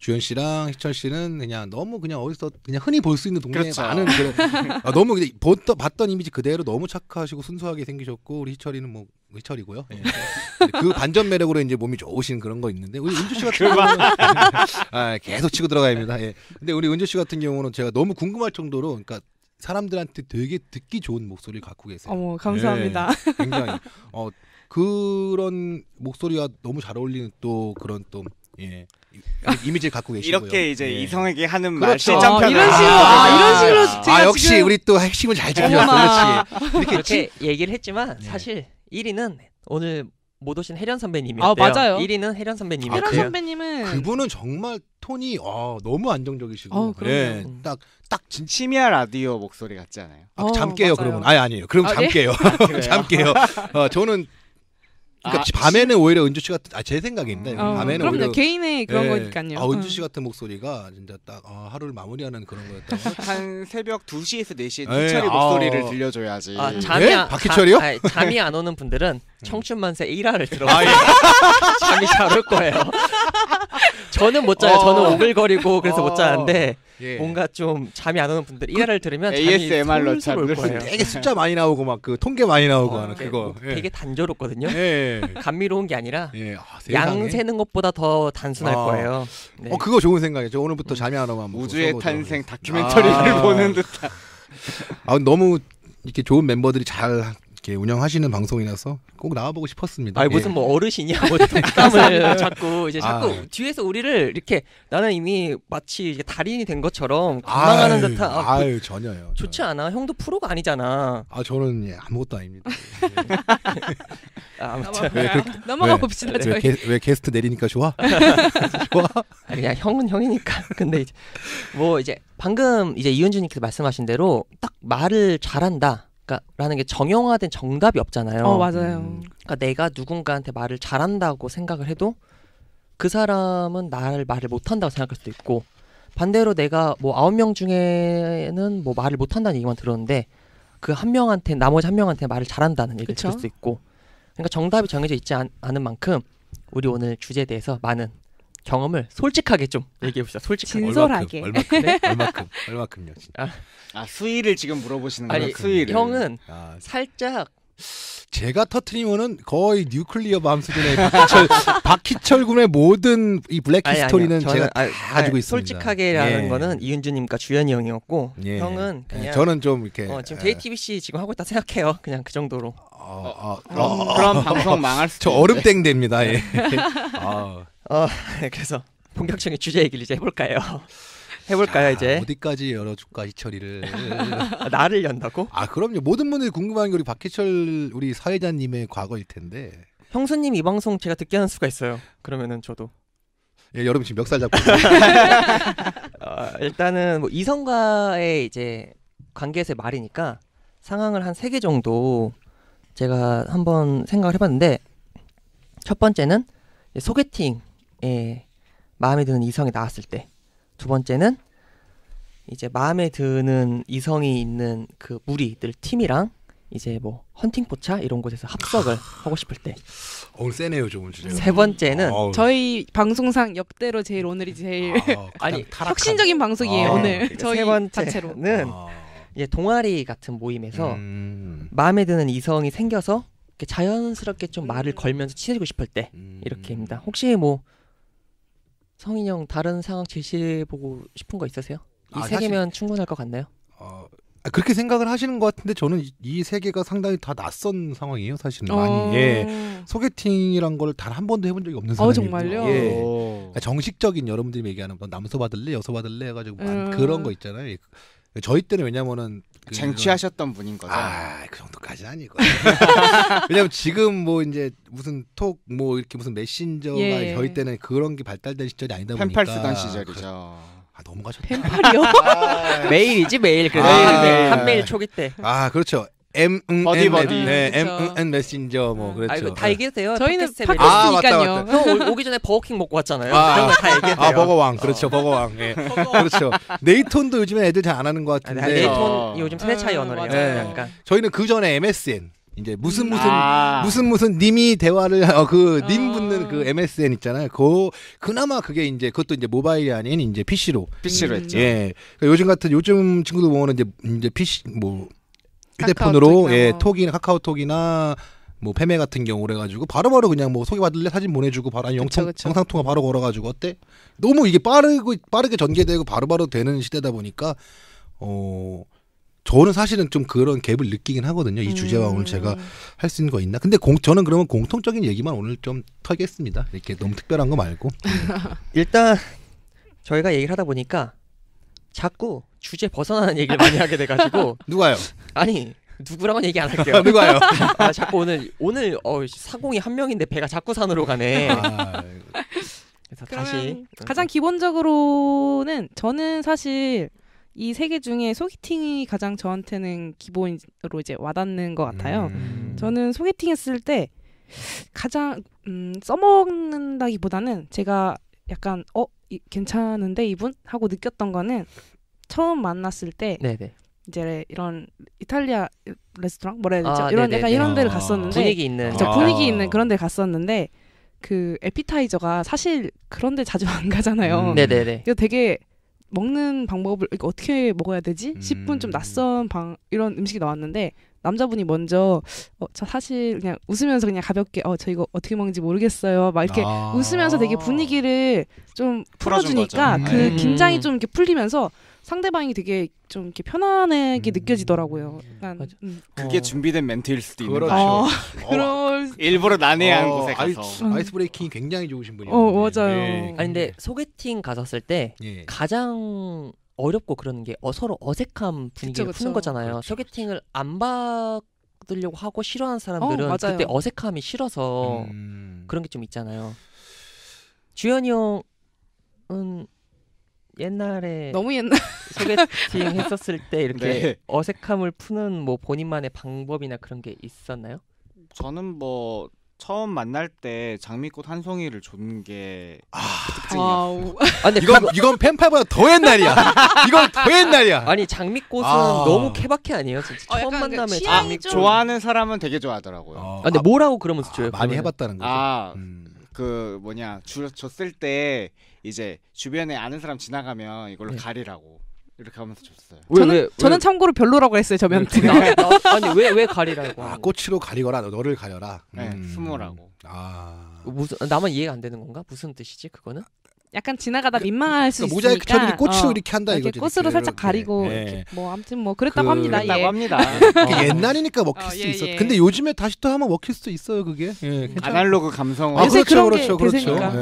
주현 씨랑 희철 씨는 그냥 너무 그냥 어디서 그냥 흔히 볼 수 있는 동네에 그렇죠. 많은 그런 아, 너무 그냥 봤던, 봤던 이미지 그대로 너무 착하시고 순수하게 생기셨고 우리 희철이는 뭐 희철이고요. 예. 그 반전 매력으로 이제 몸이 좋으신 그런 거 있는데 우리 은주 씨 같은 경우는 아, 계속 치고 들어가입니다. 예. 근데 우리 은주 씨 같은 경우는 제가 너무 궁금할 정도로 그러니까 사람들한테 되게 듣기 좋은 목소리를 갖고 계세요. 어머 감사합니다. 예. 굉장히 어 그런 목소리와 너무 잘 어울리는 또 그런 또 예. 이미지를 갖고 계시고요. 이렇게 이제 예. 이성에게 하는 그렇죠. 말 실전편 아, 이런 식으로 아, 아, 이런 식으로 제가 아 역시 지금... 우리 또 핵심을 잘짚으어 그렇지. 이렇게, 이렇게 얘기를 했지만 네. 사실 1위는 오늘 못 오신 혜련 선배님이었대요. 아, 맞아요. 1위는 혜련 선배님. 혜련 선배님은 그분은 정말 톤이 아, 너무 안정적이시고 어, 네, 예, 딱딱 진... 심야 라디오 목소리 같지 않아요? 아, 어, 잠 깨요 맞아요. 그러면. 아니 아니에요. 그럼 아, 잠 예? 깨요. 아, 잠 깨요. 어, 저는 그러니까 아, 밤에는 오히려 은주 씨 같은 아제생각인데 어, 음. 밤에는 그럼요. 오히려 개인의 예. 그런 예, 거니까요. 아 은주 음. 씨 같은 목소리가 진짜 딱 아, 하루를 마무리하는 그런 거였다. 한 새벽 2시에서 4시에 철이 예. 아, 목소리를 들려줘야지. 아, 예? 잠이 예? 박희철이요? 자, 아 잠이 안 오는 분들은 음. 청춘 만세 1화를 들어. 아, 예. 잠이 잘 올 거예요. 저는 못 자요. 저는 어. 오글거리고 그래서 못 어. 자는데 예. 뭔가 좀 잠이 안 오는 분들 그 이 말을 들으면 ASMR로 잠들 거예요. 되게 숫자 많이 나오고 막 그 통계 많이 나오고 어, 하는 아, 그거. 뭐, 예. 되게 단조롭거든요. 예. 감미로운 게 아니라 예. 아, 양 세는 것보다 더 단순할 아. 거예요. 어 네. 그거 좋은 생각이죠. 오늘부터 잠이 안 오면 우주의 탄생 다큐멘터리를 아. 보는 듯한. 아 너무 이렇게 좋은 멤버들이 잘 이렇게 운영하시는 방송이라서 꼭 나와보고 싶었습니다. 아 무슨 예. 뭐 어르신이야 뭐 땀을 자꾸 이제 아. 자꾸 아. 뒤에서 우리를 이렇게 나는 이미 마치 이제 달인이 된 것처럼 망하는 아유, 듯한 아, 유 그 전혀요. 좋지 않아. 형도 프로가 아니잖아. 아 저는 예, 아무것도 아닙니다. 예. 아, 무튼 왜, 그, 넘어가 봅시다. 왜, 저희. 게, 왜 게스트 내리니까 좋아? 좋 아, 그냥 형은 형이니까. 근데 이제 뭐 이제 방금 이제 이은주님께서 말씀하신 대로 딱 말을 잘한다. 그러니까라는 게 정형화된 정답이 없잖아요. 어 맞아요. 음. 그러니까 내가 누군가한테 말을 잘한다고 생각을 해도 그 사람은 나를 말을 못한다고 생각할 수도 있고 반대로 내가 뭐 아홉 명 중에는 뭐 말을 못한다는 얘기만 들었는데 그 한 명한테 나머지 한 명한테 말을 잘한다는 얘기를 그쵸? 들을 수 있고 그러니까 정답이 정해져 있지 않, 않은 만큼 우리 오늘 주제에 대해서 많은 경험을 솔직하게 좀 아, 얘기해 봅시다. 솔직하게. 진솔하게. 얼마큼? 네? 얼마큼? 얼마큼요? 진짜. 아, 아 수위를 지금 물어보시는 거예요. 수위를. 형은 아, 살짝 제가 터트리면은 거의 뉴클리어 밤 수준의 박희철, 박희철 군의 모든 이 블랙히스토리는 제가 아, 다 아니, 가지고 있습니다. 솔직하게라는 예. 거는 이은주님과 주현이 형이었고 예. 형은 예, 그냥 예. 저는 좀 이렇게 어, 지금 JTBC 예. 지금 하고 있다 생각해요. 그냥 그 정도로. 어, 어, 어, 그럼 아. 방송 망할 수저 얼음땡 됩니다. 예. 아, 어, 그래서 본격적인 주제 얘기를 이제 해볼까요? 어. 해볼까요 자, 이제 어디까지 열어줄까 이철이를 아, 나를 연다고? 아 그럼요 모든 분들이 궁금한 게 우리 박희철 우리 사회자님의 과거일 텐데 형수님 이 방송 제가 듣게 하는 수가 있어요 그러면은 저도 예 여러분 지금 멱살 잡고 어, 일단은 뭐 이성과의 이제 관계에서의 말이니까 상황을 한 세 개 정도 제가 한번 생각을 해봤는데 첫 번째는 소개팅 예, 마음에 드는 이성이 나왔을 때. 두 번째는 이제 마음에 드는 이성이 있는 그 무리들 팀이랑 이제 뭐 헌팅 포차 이런 곳에서 합석을 아. 하고 싶을 때. 오늘 세네요 조금 주제. 세 번째는 아우. 저희 방송상 역대로 제일 오늘이 제일 아, 니 혁신적인 방송이에요 아, 오늘 그 저희 세 번째로는 아. 이제 동아리 같은 모임에서 음. 마음에 드는 이성이 생겨서 이렇게 자연스럽게 좀 음. 말을 걸면서 친해지고 싶을 때 음. 이렇게입니다. 혹시 뭐 성인형 다른 상황 제시해 보고 싶은 거 있으세요? 이세 아, 개면 충분할 것 같나요? 어, 아, 그렇게 생각을 하시는 것 같은데 저는 이 세 개가 상당히 다 낯선 상황이에요, 사실은 많이. 어... 예. 소개팅이란 걸 단 한 번도 해본 적이 없는 사람이에요. 어, 정말요? 예. 아, 정식적인 여러분들이 얘기하는 뭐 남소 받을래, 여소 받을래 해가지고 음... 그런 거 있잖아요. 예. 저희 때는 왜냐면은 그 쟁취하셨던 분인 거죠. 아, 그 정도까지 아니고. 왜냐면 지금 뭐 이제 무슨 톡 뭐 이렇게 무슨 메신저가 예. 저희 때는 그런 게 발달된 시절이 아니다 보니까 펜팔 쓰던 그 시절이죠. 아, 너무 가셨다. 펜팔이요? 아, 메일이지 메일. 그래서 아, 네. 한메일 초기 때. 아, 그렇죠. M 응, 버디 버디 네, M 응, 응 메신저 뭐 아, 그렇죠. 아이고, 다 네. 얘기해도 요 저희는 팟캐스트니까요. 아, 맞다, 맞다. 형 오, 오기 전에 버거킹 먹고 왔잖아요. 아, 그런 거다 얘기해요. 아 버거왕 그렇죠 어. 버거왕. 예. 그렇죠. 네이톤도 요즘에 애들 잘 안 하는 것 같은데. 아, 네이톤 어. 요즘 세대 차이 음, 언어래요. 네. 약간. 저희는 그 전에 MSN. 이제 무슨 음, 무슨 아~ 무슨 무슨 님이 대화를 어, 그님 어~ 붙는 그 MSN 있잖아요. 그 그나마 그게 이제 그것도 이제 모바일이 아닌 이제 PC로 PC로 음. 했죠. 예. 요즘 같은 요즘 친구들 보면 이제 이제 PC 뭐 휴대폰으로 예, 뭐. 톡이나 카카오톡이나 뭐 페메 같은 경우래 가지고 바로바로 그냥 뭐 소개받을래 사진 보내주고 바로 영통 영상 통화 바로 걸어가지고 어때 너무 이게 빠르고 빠르게 전개되고 바로바로 되는 시대다 보니까 어 저는 사실은 좀 그런 갭을 느끼긴 하거든요. 이 음. 주제와 오늘 제가 음. 할수 있는 거 있나? 근데 공, 저는 그러면 공통적인 얘기만 오늘 좀 털겠습니다. 이렇게 너무 특별한 거 말고. 네. 일단 저희가 얘기를 하다 보니까 자꾸 주제 벗어나는 얘기를 많이 하게 돼가지고 누가요? 아니 누구라고 얘기 안 할게요. 어, 누구요아 자꾸 오늘 오늘 어 사공이 한 명인데 배가 자꾸 산으로 가네. 아, 그래서 다시 가장 기본적으로는 저는 사실 이 세 개 중에 소개팅이 가장 저한테는 기본으로 이제 와닿는 것 같아요. 음. 저는 소개팅했을 때 가장 음, 써먹는다기보다는 제가 약간 어 이, 괜찮은데 이분 하고 느꼈던 거는 처음 만났을 때 네네. 이제 이런 이탈리아 레스토랑 뭐라 해야 되죠? 아, 이런 네네 약간 이런 데를 아, 갔었는데 분위기 있는 그쵸, 분위기 아. 있는 그런 데 갔었는데 그 에피타이저가 사실 그런 데 자주 안 가잖아요. 음. 네네네. 그래서 되게 먹는 방법을 이거 어떻게 먹어야 되지? 음. 10분 좀 낯선 방 이런 음식이 나왔는데 남자분이 먼저 어, 저 사실 그냥 웃으면서 그냥 가볍게 어저 이거 어떻게 먹는지 모르겠어요 막 이렇게 아~ 웃으면서 되게 분위기를 좀 풀어주니까 그 음. 긴장이 좀 이렇게 풀리면서 상대방이 되게 좀 이렇게 편안하게 음. 느껴지더라고요. 약 음. 그게 어. 준비된 멘트일 수도 있는 거죠. 그렇죠. 어, 그 일부러 난해한 어, 곳에 가서 음. 아이스, 브레이킹이 굉장히 좋으신 분이에요. 어, 맞아요. 예. 음. 아니 근데 소개팅 가셨을 때 예. 가장 어렵고 그러게 어, 서로 어색함 분위기를 그쵸, 푸는 그쵸. 거잖아요. 그쵸. 그렇죠, 소개팅을 그렇죠. 안 받으려고 하고 싫어하는 사람들은 어, 그때 어색함이 싫어서 음... 그런 게 좀 있잖아요. 주현이 형은 옛날에 너무 옛날 소개팅 했었을 때 이렇게 네. 어색함을 푸는 뭐 본인만의 방법이나 그런 게 있었나요? 저는 뭐 처음 만날 때 장미꽃 한 송이를 줬게 아, 아 이건 이건 팬팔보다 더 옛날이야. 이건 더 옛날이야. 아니 장미꽃은 아. 너무 케바케 아니에요? 진짜 어, 처음 그 만남에 그장미 좀... 좋아하는 사람은 되게 좋아하더라고요. 어. 아, 근데 뭐라고 그러면서 줘요? 아, 많이 해봤다는 거죠. 아, 음. 그 뭐냐 줬을 때 이제 주변에 아는 사람 지나가면 이걸로 네. 가리라고 이렇게 하면서 줬어요. 왜, 저는 왜, 저는 왜? 참고로 별로라고 했어요. 저 멘트. 네. 아니 왜 왜 가리라고? 아 꼬치로 가리거라 너를 가려라. 네, 음. 스모라고. 아 무슨 나만 이해가 안 되는 건가? 무슨 뜻이지 그거는? 약간 지나가다 그, 민망할 그러니까 수 그러니까 있으니까 모자이크 처리를 꼬로 어, 이렇게 한다 아, 이거지. 꽃으로 이렇게. 살짝 가리고 네. 네. 뭐 아무튼 뭐 그랬다고 그, 합니다. 그랬다고 예. 합니다. 어. 옛날이니까 먹힐 어, 수 예, 있어. 예. 근데 요즘에 다시 또 한번 먹힐 수도 있어요 그게. 예, 음. 아날로그 감성. 아 그렇죠 그렇죠 그렇죠.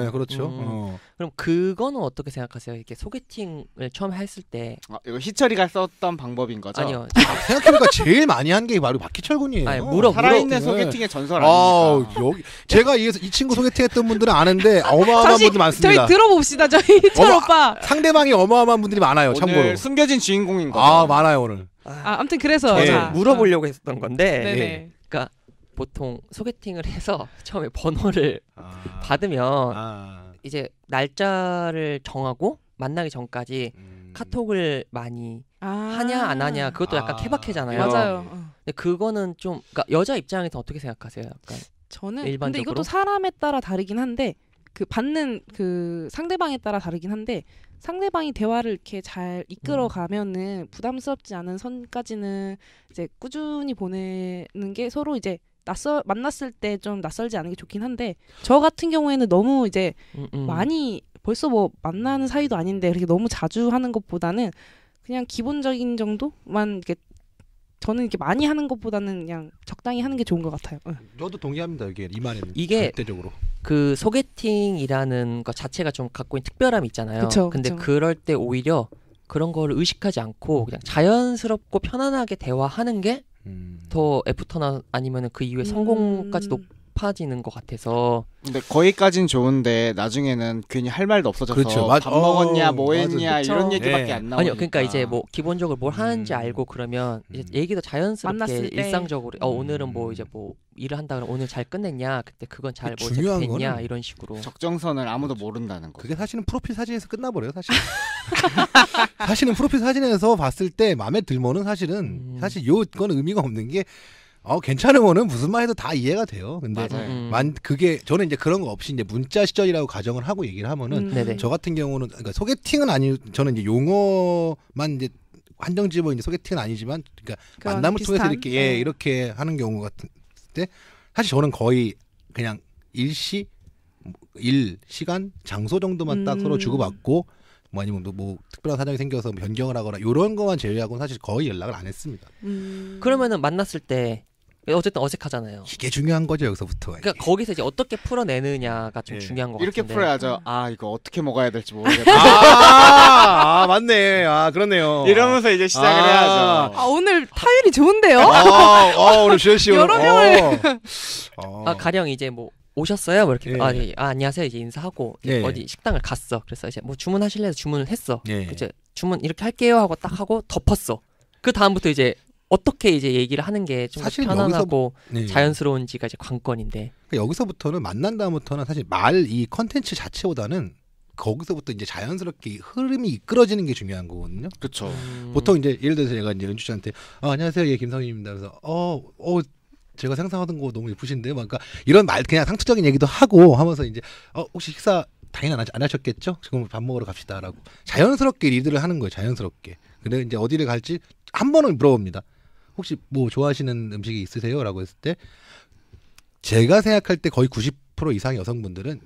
예, 그렇죠. 음. 어. 그럼 그거는 어떻게 생각하세요? 이렇게 소개팅을 처음 했을 때 아, 이거 희철이가 썼던 방법인 거죠? 아니요. 아, 생각해보니까 제일 많이 한 게 바로 박희철 군이에요. 아니, 물어, 살아있는 물어. 네. 소개팅의 전설 아닙니까 여기 제가 이, 이 친구 소개팅했던 분들은 아는데 어마어마한 분들 많습니다. 저희 들어봅시다, 저희 희철 어마, 오빠. 상대방이 어마어마한 분들이 많아요. 참고로 숨겨진 주인공인 거죠. 아 많아요 오늘. 아, 아무튼 그래서 네. 물어보려고 했던 건데, 네네. 네. 예. 그러니까 보통 소개팅을 해서 처음에 번호를 아... 받으면 아... 이제 날짜를 정하고 만나기 전까지 음. 카톡을 많이 아~ 하냐 안 하냐 그것도 약간 아~ 케바케잖아요. 맞아요. 어. 근데 그거는 좀 그러니까 여자 입장에서 어떻게 생각하세요? 약간 저는 일반적으로? 근데 이것도 사람에 따라 다르긴 한데 그 받는 그 상대방에 따라 다르긴 한데 상대방이 대화를 이렇게 잘 이끌어 가면은 부담스럽지 않은 선까지는 이제 꾸준히 보내는 게 서로 이제 낯설 만났을 때 좀 낯설지 않은 게 좋긴 한데 저 같은 경우에는 너무 이제 음, 음. 많이 벌써 뭐 만나는 사이도 아닌데 그렇게 너무 자주 하는 것보다는 그냥 기본적인 정도만 이렇게 저는 이렇게 많이 하는 것보다는 그냥 적당히 하는 게 좋은 것 같아요. 응. 저도 동의합니다. 이게 이말에 이게 절대적으로 그 소개팅이라는 것 자체가 좀 갖고 있는 특별함이 있잖아요. 그쵸, 근데 그쵸. 그럴 때 오히려 그런 거 의식하지 않고 그냥 자연스럽고 편안하게 대화하는 게 음. 더 애프터나 아니면 그 이후에 음. 성공까지 높, 높아지는 것 같아서. 근데 거기까진 좋은데 나중에는 괜히 할 말도 없어져서 그렇죠. 맞, 밥 먹었냐, 뭐 했냐 뭐 맞아, 그렇죠. 이런 네. 얘기밖에 네. 안나오니 아니요, 그러니까 이제 뭐 기본적으로 뭘 하는지 음. 알고 그러면 이제 음. 얘기도 자연스럽게 일상적으로 어 오늘은 뭐 음. 이제 뭐 일을 한다 그러면 오늘 잘 끝냈냐 그때 그건 잘뭐 됐냐 이런 식으로 적정선을 아무도 모른다는 거 그게 사실은 프로필 사진에서 끝나버려요 사실 사실은 프로필 사진에서 봤을 때 마음에 들면은 사실은 음. 사실 요건 의미가 없는 게어 괜찮은 거는 무슨 말 해도 다 이해가 돼요. 근데 맞아요. 음. 만 그게 저는 이제 그런 거 없이 이제 문자 시절이라고 가정을 하고 얘기를 하면은 음. 저 같은 경우는 그러니까 소개팅은 아니 저는 이제 용어만 이제 한정 집어 이제 소개팅은 아니지만 그러니까 만남을 비슷한? 통해서 이렇게 네. 예, 이렇게 하는 경우 같은 때 사실 저는 거의 그냥 일시 일 시간 장소 정도만 딱 음. 서로 주고받고 뭐 아니면 뭐, 뭐 특별한 사정이 생겨서 변경을 하거나 이런 것만 제외하고는 사실 거의 연락을 안 했습니다. 음. 그러면은 만났을 때 예, 어쨌든 어색하잖아요. 이게 중요한 거죠 여기서부터. 그러니까 이게. 거기서 이제 어떻게 풀어내느냐가 좀 예. 중요한 거 같아요. 이렇게 풀어야죠. 아 이거 어떻게 먹어야 될지 모르겠다. 아, 아, 맞네. 아 그렇네요. 이러면서 이제 시작을 아. 해야죠. 아 오늘 타율이 좋은데요? 아, 아 오늘 주현 씨 여러 어. 명을. 어. 아 가령 이제 뭐 오셨어요? 뭐 이렇게 예. 아, 예, 아, 안녕하세요 이제 인사하고 예, 예. 어디 식당을 갔어. 그래서 이제 뭐 주문하실래요? 주문을 했어. 이제 주문 이렇게 할게요 하고 딱 하고 덮었어. 그 다음부터 이제 어떻게 이제 얘기를 하는 게 좀 편안하고 여기서, 네. 자연스러운지가 이제 관건인데 그러니까 여기서부터는 만난 다음부터는 사실 말 이 컨텐츠 자체보다는 거기서부터 이제 자연스럽게 흐름이 이끌어지는 게 중요한 거거든요. 그렇죠. 음. 보통 이제 예를 들어서 제가 이제 은주씨한테 어, 안녕하세요, 예 김성희입니다. 그래서 어어 어, 제가 상상하던 거 너무 예쁘신데요. 막 그러니까 이런 말 그냥 상투적인 얘기도 하고 하면서 이제 어 혹시 식사 당연히 안, 안 하셨겠죠? 지금 밥 먹으러 갑시다라고 자연스럽게 리드를 하는 거예요. 자연스럽게. 근데 이제 어디를 갈지 한 번은 물어봅니다. 혹시 뭐 좋아하시는 음식이 있으세요? 라고 했을 때 제가 생각할 때 거의 90% 이상 여성분들은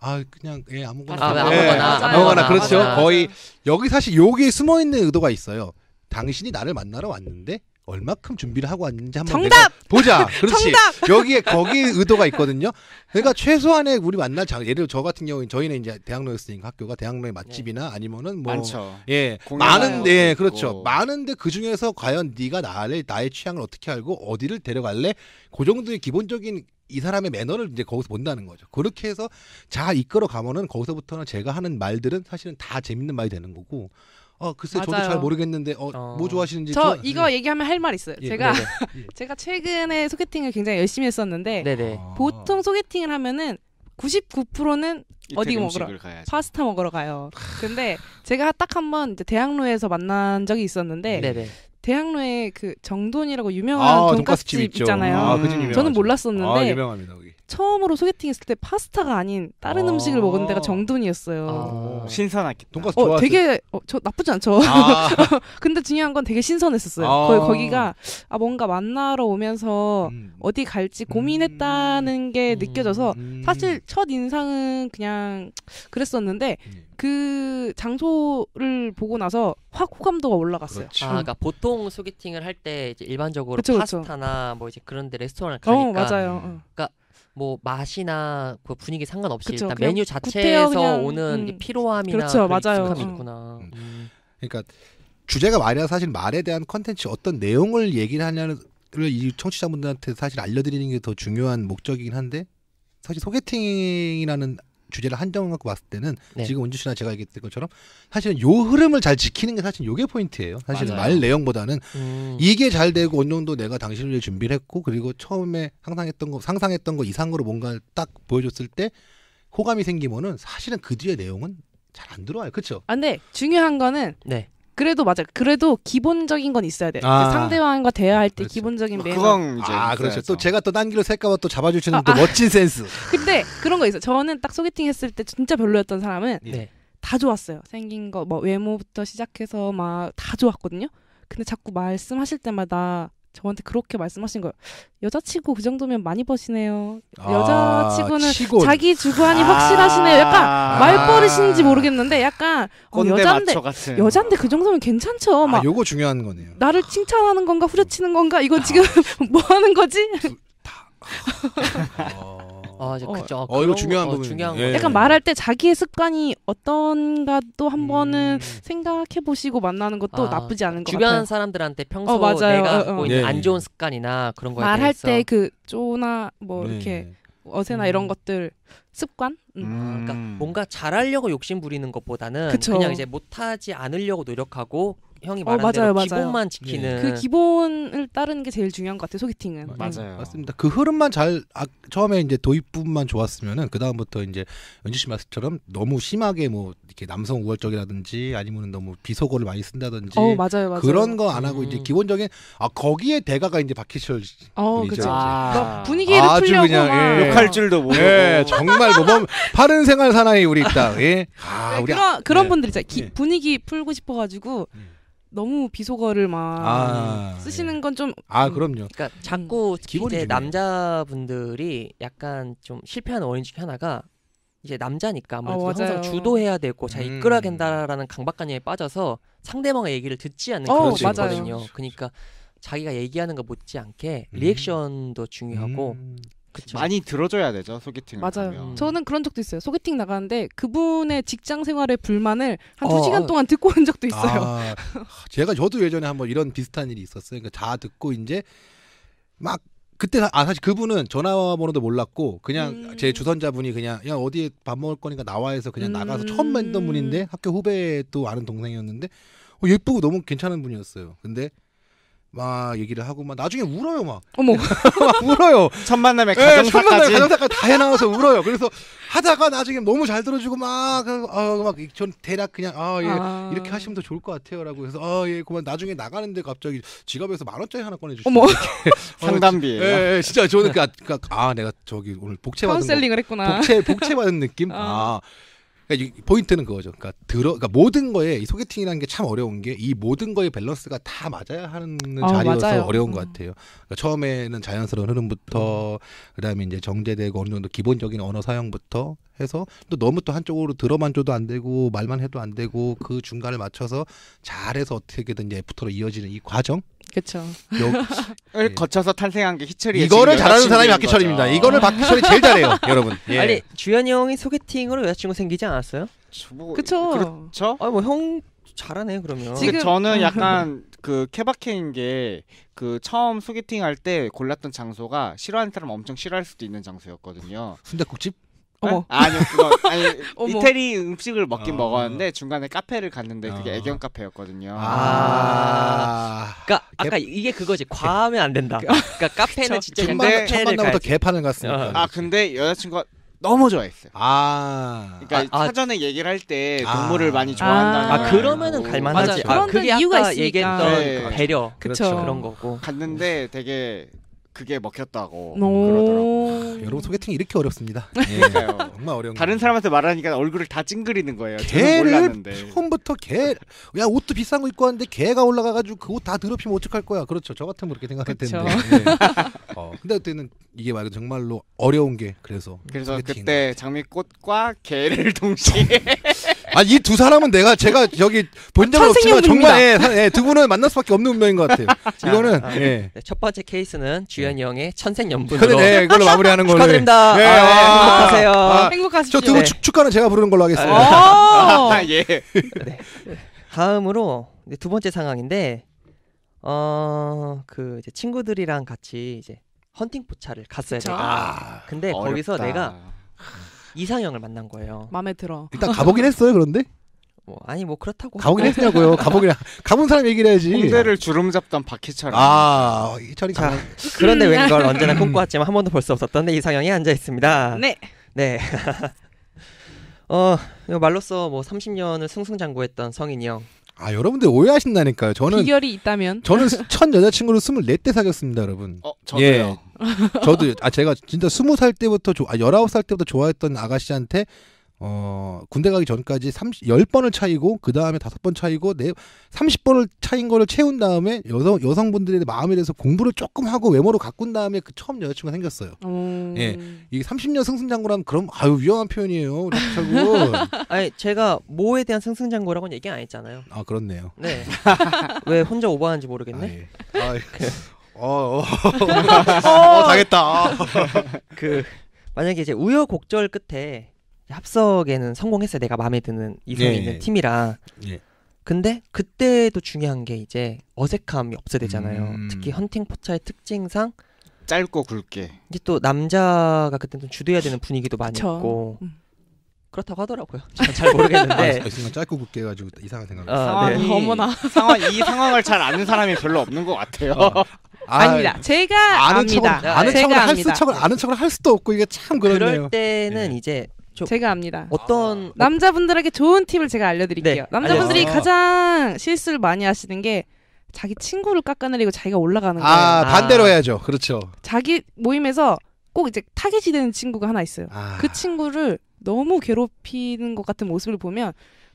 아 그냥 예 아무거나 아, 아무거나 맞아요. 아무거나 그렇죠 맞아요. 거의 여기 사실 여기에 숨어 있는 의도가 있어요. 당신이 나를 만나러 왔는데 얼마큼 준비를 하고 왔는지 한번 보자. 그렇지. 여기에 거기 의도가 있거든요. 그러니까 최소한의 우리 만날 장 예를 들어 저 같은 경우는 저희는 이제 대학로였으니까 학교가 대학로의 맛집이나 네. 아니면은 뭐 많죠. 예 많은데 예, 그렇죠. 많은데 그 중에서 과연 네가 나를 나의 취향을 어떻게 알고 어디를 데려갈래? 그 정도의 기본적인 이 사람의 매너를 이제 거기서 본다는 거죠. 그렇게 해서 잘 이끌어 가면은 거기서부터는 제가 하는 말들은 사실은 다 재밌는 말이 되는 거고 어 글쎄 저도 맞아요. 잘 모르겠는데 어, 어. 뭐 좋아하시는지 저 이거 네. 얘기하면 할 말 있어요. 예, 제가 네, 네. 제가 최근에 소개팅을 굉장히 열심히 했었는데 네네. 아. 보통 소개팅을 하면은 99%는 어디 먹으러 가야지. 파스타 먹으러 가요. 근데 제가 딱 한번 대학로에서 만난 적이 있었는데 네네. 대학로에 그 정돈이라고 유명한 아, 돈가스집 있잖아요 아, 그 저는 몰랐었는데 아, 유명합니다 거기. 처음으로 소개팅했을 때 파스타가 아닌 다른 아~ 음식을 먹은 데가 정돈이었어요. 아~ 신선하게 돈가스 어, 좋아하 되게 어, 저 나쁘지 않죠. 아~ 근데 중요한 건 되게 신선했었어요. 아. 거의 거기가 아 뭔가 만나러 오면서 음. 어디 갈지 고민했다는 음. 게 느껴져서 음. 음. 사실 첫 인상은 그냥 그랬었는데 음. 그 장소를 보고 나서 확 호감도가 올라갔어요. 그렇죠. 아, 그러니까 보통 소개팅을 할 때 일반적으로 그쵸, 파스타나 그쵸. 뭐 이제 그런 데 레스토랑을 어, 가니까 어, 맞아요. 그러니까 뭐 맛이나 그 분위기 상관없이 그쵸, 일단 메뉴 자체에서 그냥, 오는 음. 피로함이나 그렇죠, 맞아요. 이 음. 있구나. 음. 음. 그러니까 주제가 말이야 사실 말에 대한 컨텐츠 어떤 내용을 얘기를 하냐를 이 청취자분들한테 사실 알려드리는 게 더 중요한 목적이긴 한데 사실 소개팅이라는 주제를 한정 갖고 봤을 때는 네. 지금 원주 씨나 제가 얘기했던 것처럼 사실은 요 흐름을 잘 지키는 게 사실 요게 포인트예요. 사실은 말 내용보다는 음. 이게 잘 되고 어느 정도 내가 당신을 위해 준비를 했고 그리고 처음에 상상했던 거 상상했던 거 이상으로 뭔가를 딱 보여줬을 때 호감이 생기면은 사실은 그 뒤에 내용은 잘 안 들어와요. 그렇죠? 아, 근 중요한 거는 네. 그래도 맞아. 그래도 기본적인 건 있어야 돼. 그 아. 상대방과 대화할 때 그렇죠. 기본적인 아, 매너. 그건 이제 아, 그렇죠. 또 제가 또 딴길로 셀까봐 또 잡아주시는 아, 또 아. 멋진 센스. 근데 그런 거 있어. 저는 딱 소개팅 했을 때 진짜 별로였던 사람은 네. 네. 다 좋았어요. 생긴 거, 뭐 외모부터 시작해서 막 다 좋았거든요. 근데 자꾸 말씀하실 때마다 저한테 그렇게 말씀하신 거예요. 여자치고 그 정도면 많이 버시네요. 아, 여자치고는 치 자기 주관이 아, 확실하시네요. 약간 말버릇인지 모르겠는데 약간 어, 여잔데 여잔데 그 정도면 괜찮죠. 아, 막 요거 중요한 거네요. 나를 칭찬하는 건가 후려치는 건가 이거 지금 뭐 하는 거지? 다. 아. 어. 아, 이제 어, 그죠. 어, 어, 이거 중요한 부분. 중요한 예. 약간 말할 때 자기의 습관이 어떤가도 한번은 음. 생각해 보시고 만나는 것도 아, 나쁘지 않은 것 같아요. 사람들한테 평소 어, 내가 어, 갖고 있는 네. 안 좋은 습관이나 그런 거에 말할 대해서 때그 쪼나 뭐 네. 이렇게 어세나 음. 이런 것들 습관? 음. 음. 아, 그러니까 뭔가 잘하려고 욕심 부리는 것보다는 그쵸. 그냥 이제 못하지 않으려고 노력하고 형이 어, 말한 어, 맞아요, 대로 기본만 맞아요. 네. 지키는 그 기본을 따르는 게 제일 중요한 것 같아요. 소개팅은 맞아요. 네. 맞습니다. 그 흐름만 잘 아, 처음에 이제 도입부만 분 좋았으면은 그 다음부터 이제 연주 씨 말씀처럼 너무 심하게 뭐 이렇게 남성 우월적이라든지 아니면 은 너무 비속어를 많이 쓴다든지 어, 맞아요, 맞아요. 그런 거안 음. 하고 음. 이제 기본적인 아 거기에 대가가 이제 박희철 어, 이죠 아. 그러니까 아. 분위기를 아주 풀려고 그냥 예. 욕할 줄도 모르고 예, 정말 뭐, 뭐 파른 생활 사나이 우리 있다. 예. 아, 네, 우리 그런 그런 예. 분들 있잖아요. 기, 예. 분위기 풀고 싶어가지고. 음. 너무 비속어를 막 아, 쓰시는 예. 건좀 아 그럼요. 그러니까 자꾸 음, 기본이 이제 남자분들이 약간 좀 실패하는 원인 중 하나가 이제 남자니까 아무래도 아, 항상 주도해야 되고 잘 이끌어야 음. 된다라는 강박관념에 빠져서 상대방의 얘기를 듣지 않는 어, 그런 게거든요 그러니까 자기가 얘기하는 거 못지않게 음. 리액션도 중요하고 음. 그쵸. 많이 들어줘야 되죠 소개팅 맞아요. 가면. 음. 저는 그런 적도 있어요. 소개팅 나가는데 그분의 직장 생활의 불만을 한2 어, 시간 어. 동안 듣고 온 적도 있어요. 아, 제가 저도 예전에 한번 이런 비슷한 일이 있었어요. 그러니까 다 듣고 이제 막 그때 아 사실 그분은 전화번호도 몰랐고 그냥 음. 제 주선자분이 그냥 야 어디에 밥 먹을 거니까 나와 해서 그냥 음. 나가서 처음 만난 분인데 학교 후배 또 아는 동생이었는데 어, 예쁘고 너무 괜찮은 분이었어요. 근데 막 얘기를 하고 막 나중에 울어요 막 어머 막 울어요 첫 만남에 예, 네, 첫 가정사까지 가정사까지 다 해나와서 울어요 그래서 하다가 나중에 너무 잘 들어주고 막아막전 대략 그냥 아예 아. 이렇게 하시면 더 좋을 것 같아요라고 해서 아예 그만 나중에 나가는데 갑자기 지갑에서 만 원짜리 하나 꺼내주시고 어머. 상담비예요. 예, 예, 진짜 저는 그아 그러니까, 그러니까, 아, 내가 저기 오늘 복채 받은 셀링을 했구나. 복채 복채 받은 느낌. 아. 아. 그러니까 포인트는 그거죠. 그러니까 들어, 그러니까 모든 거에 이 소개팅이라는 게 참 어려운 게 이 모든 거의 밸런스가 다 맞아야 하는 어, 자리여서 맞아요. 어려운 것 음. 같아요. 그러니까 처음에는 자연스러운 흐름부터, 그다음에 이제 정제되고 어느 정도 기본적인 언어 사용부터, 해서 또 너무 또 한쪽으로 들어만 줘도 안 되고 말만 해도 안 되고 그 중간을 맞춰서 잘해서 어떻게든 이제 애프터로 이어지는 이 과정 그렇죠. 을 예. 거쳐서 탄생한 게 희철이 이거를 잘하는 사람이 박희철입니다. 아. 이거를 박희철이 제일 잘해요, 여러분. 예. 아니 주현이 형이 소개팅으로 여자친구 생기지 않았어요? 뭐, 그렇죠. 그렇죠. 아 뭐 형 잘하네 그러면. 지금 저는 음. 약간 그 케바케인 게 그 처음 소개팅 할 때 골랐던 장소가 싫어하는 사람 엄청 싫어할 수도 있는 장소였거든요. 순대국집? 어머. 아니요 그거 아니, 어머. 이태리 음식을 먹긴 어. 먹었는데 중간에 카페를 갔는데 그게 아. 애견 카페였거든요. 아. 그러니까 아까 이게 그거지 과하면 안 된다. 그러니까, 그러니까 카페는 진짜 첫 근데- 만- 첫카 만나부터 개판을 갔으니까. 어. 아 근데 여자친구가 너무 좋아했어요. 아. 그러니까 아, 아. 사전에 얘기를 할 때 동물을 많이 좋아한다는 아, 걸 그러면은 갈만하지. 맞아, 그런 그게 이유가 있으니까. 얘기했던 네. 그 배려 그쵸. 그렇죠. 그런 거고. 갔는데 되게 그게 먹혔다고 음, 그러더라고. 아, 여러분 소개팅이 이렇게 어렵습니다. 예. 정말 어려운 다른 사람한테 말하니까 얼굴을 다 찡그리는 거예요. 개를 몰랐는데. 처음부터 개, 야 옷도 비싼 거 입고 왔는데 개가 올라가가지고 그옷다 더럽히면 어떡할 거야. 그렇죠. 저 같으면 그렇게 생각할 그쵸. 텐 예. 어, 근데 그때는 이게 말은 정말로 어려운 게 그래서 그래서 그때 장미꽃과 개를 동시에 아이 두 사람은 내가 제가 여기 본 적은 없지만 정말 예, 예, 두 분은 만날 수밖에 없는 운명인 것 같아요. 자, 이거는 아, 예. 네, 첫 번째 케이스는 주현이 네. 형의 천생연분으로 네, 이걸로 마무리하는 걸로 축하드립니다. 네, 아, 네, 아, 행복하세요. 아, 아 행복하시죠. 저두 분 네. 축가는 제가 부르는 걸로 하겠습니다. 아, 아 예. 네. 다음으로 두 번째 상황인데 어그 이제 친구들이랑 같이 이제 헌팅 포차를 갔어요. 야 아, 근데 어렵다. 거기서 내가 이상형을 만난 거예요. 마음에 들어. 일단 가보긴 했어요. 그런데 뭐 아니 뭐 그렇다고 가보긴 했냐고요. 가보긴 가본 사람 얘기를 해야지. 홍대를 주름 잡던 박희철. 아 희철이 자 그런데 웬걸 언제나 꿈꿔왔지만 한 번도 볼 수 없었던 이상형이 앉아 있습니다. 네. 네. 어 말로써 뭐 30년을 승승장구했던 성인이 형아 여러분들 오해하신다니까요. 저는 비결이 있다면 저는 첫 여자친구를 24대 사귀었습니다, 여러분. 어, 저도요. 예. 저도 아 제가 진짜 20살 때부터 좋아 19살 때부터 좋아했던 아가씨한테 어, 군대 가기 전까지 30, 10번을 차이고 그 다음에 5번 차이고 네, 30번을 차인 거를 채운 다음에 여성, 여성분들의 마음에 대해서 공부를 조금 하고 외모로 가꾼 다음에 그 처음 여자친구가 생겼어요. 음... 예. 이게 30년 승승장구라면 그럼 아유 위험한 표현이에요. 자꾸. 아니 제가 뭐에 대한 승승장구라고는 얘기 안 했잖아요. 아 그렇네요. 네. 왜 혼자 오버하는지 모르겠네. 아, 예. 아, 그... 어, 어. 어, 당했다. 그 만약에 이제 우여곡절 끝에 합석에는 성공했어요. 내가 마음에 드는 이성이 예, 있는 예. 팀이라. 예. 근데 그때도 중요한 게 이제 어색함이 없어 되잖아요. 음. 특히 헌팅 포차의 특징상 짧고 굵게. 이제 또 남자가 그때 좀 주도해야 되는 분위기도 많이 그쵸. 있고. 음. 그렇다고 하더라고요. 잘, 모르겠는데. 아, 순간 짧고 굵게 해가지고 이상한 생각. 아, 네. 어머나. 상황 이 상황을 잘 아는 사람이 별로 없는 것 같아요. 어. 아, 닙니다 제가 아는 척을, 아는 척을 할 수, 척을 아는 척을 할 수도 없고 이게 참 그렇네요. 그럴 때는 예. 이제 제가 압니다. 어떤 아. 남자분들에게 좋은 팁을 제가 알려드릴게요. 네, 남자분들이 알 가장 실수를 많이 하시는 게 자기 친구를 깎아내리고 자기가 올라가는 아, 거예요. 아 반대로 해야죠. 그렇죠. 자기 모임에서 꼭 이제 타겟이 되는 친구가 하나 있어요. 아. 그 친구를 너무 괴롭히는 것 같은 모습을 보면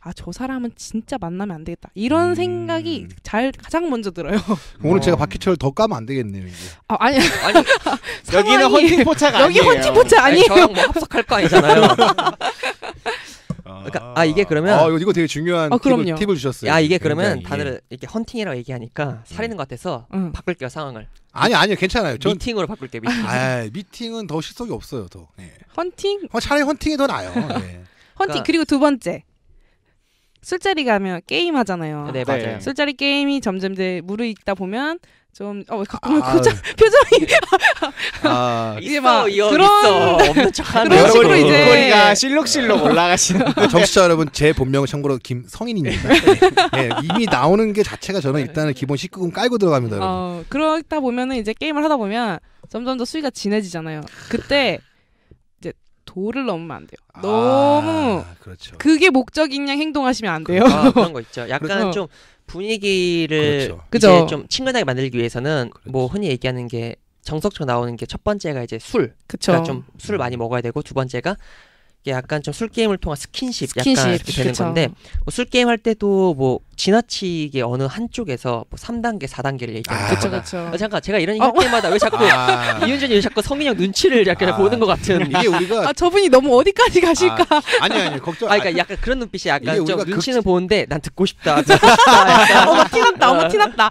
아저 사람은 진짜 만나면 안 되겠다 이런 음. 생각이 잘 가장 먼저 들어요. 오늘 어. 제가 박희철 더 까면 안 되겠네요. 이제. 아, 아니 아니 여기는 헌팅 포차가 아니에요. 헌팅 포차 아니에요. 아니, 저랑 뭐 합석할 거 아니잖아요. 아, 그러니까 아 이게 그러면 아, 이거 되게 중요한 아, 팁을, 팁을, 주셨어요. 아 이게 그러면 다들 이렇게 헌팅이라고 얘기하니까 살리는 음. 것 같아서 음. 바꿀게요 상황을. 아니 아니요 괜찮아요. 전... 미팅으로 바꿀게 미팅. 아, 미팅은 더 실속이 없어요 더. 네. 헌팅? 어, 차라리 헌팅이 더나아 네. 예. 헌팅 그러니까... 그리고 두 번째 술자리 가면 게임 하잖아요. 네 맞아요. 네. 술자리 게임이 점점 이제 무르익다 보면 좀어 가끔 아, 표정, 아. 표정이 아, 이제 막 있어, 그런 있어. 없는 척하는 그런 식으로 이제 목리가 그러니까 실룩실룩 올라가시는 네, 정치자 여러분 제 본명은 참고로 김성인입니다. 네. 네, 이미 나오는 게 자체가 저는 일단은 기본 19금 깔고 들어갑니다. 어, 여러분. 어, 그러다 보면은 이제 게임을 하다 보면 점점 더 수위가 진해지잖아요. 그때 도를 넘으면 안 돼요. 아, 너무 그렇죠. 그게 목적인 양 행동하시면 안 돼요. 그렇죠. 아, 그런 거 있죠. 약간 그렇죠. 좀 분위기를 그렇죠. 이제 좀 친근하게 만들기 위해서는 뭐 그렇죠. 뭐 흔히 얘기하는 게 정석적 나오는 게 첫 번째가 이제 술. 그쵸. 그러니까 좀 술을 음. 많이 먹어야 되고 두 번째가 약간 좀 술 게임을 통한 스킨십, 스킨십 약간 이렇게 되는 그쵸. 건데 뭐술 게임 할 때도 뭐 지나치게 어느 한쪽에서 뭐 3단계, 4단계를 얘기하거나 아, 아, 잠깐 제가 이런 얘기 어. 할 때마다 왜 자꾸 아. 이윤준이 왜 자꾸 성민형 눈치를 약간 아. 보는 것 같은 이게 우리가 아 저분이 너무 어디까지 가실까 아, 아니, 아니 걱정 아 그러니까 약간 그런 눈빛이 약간 좀 눈치는 극... 보는데 난 듣고 싶다 어머 티났다 어머 티났다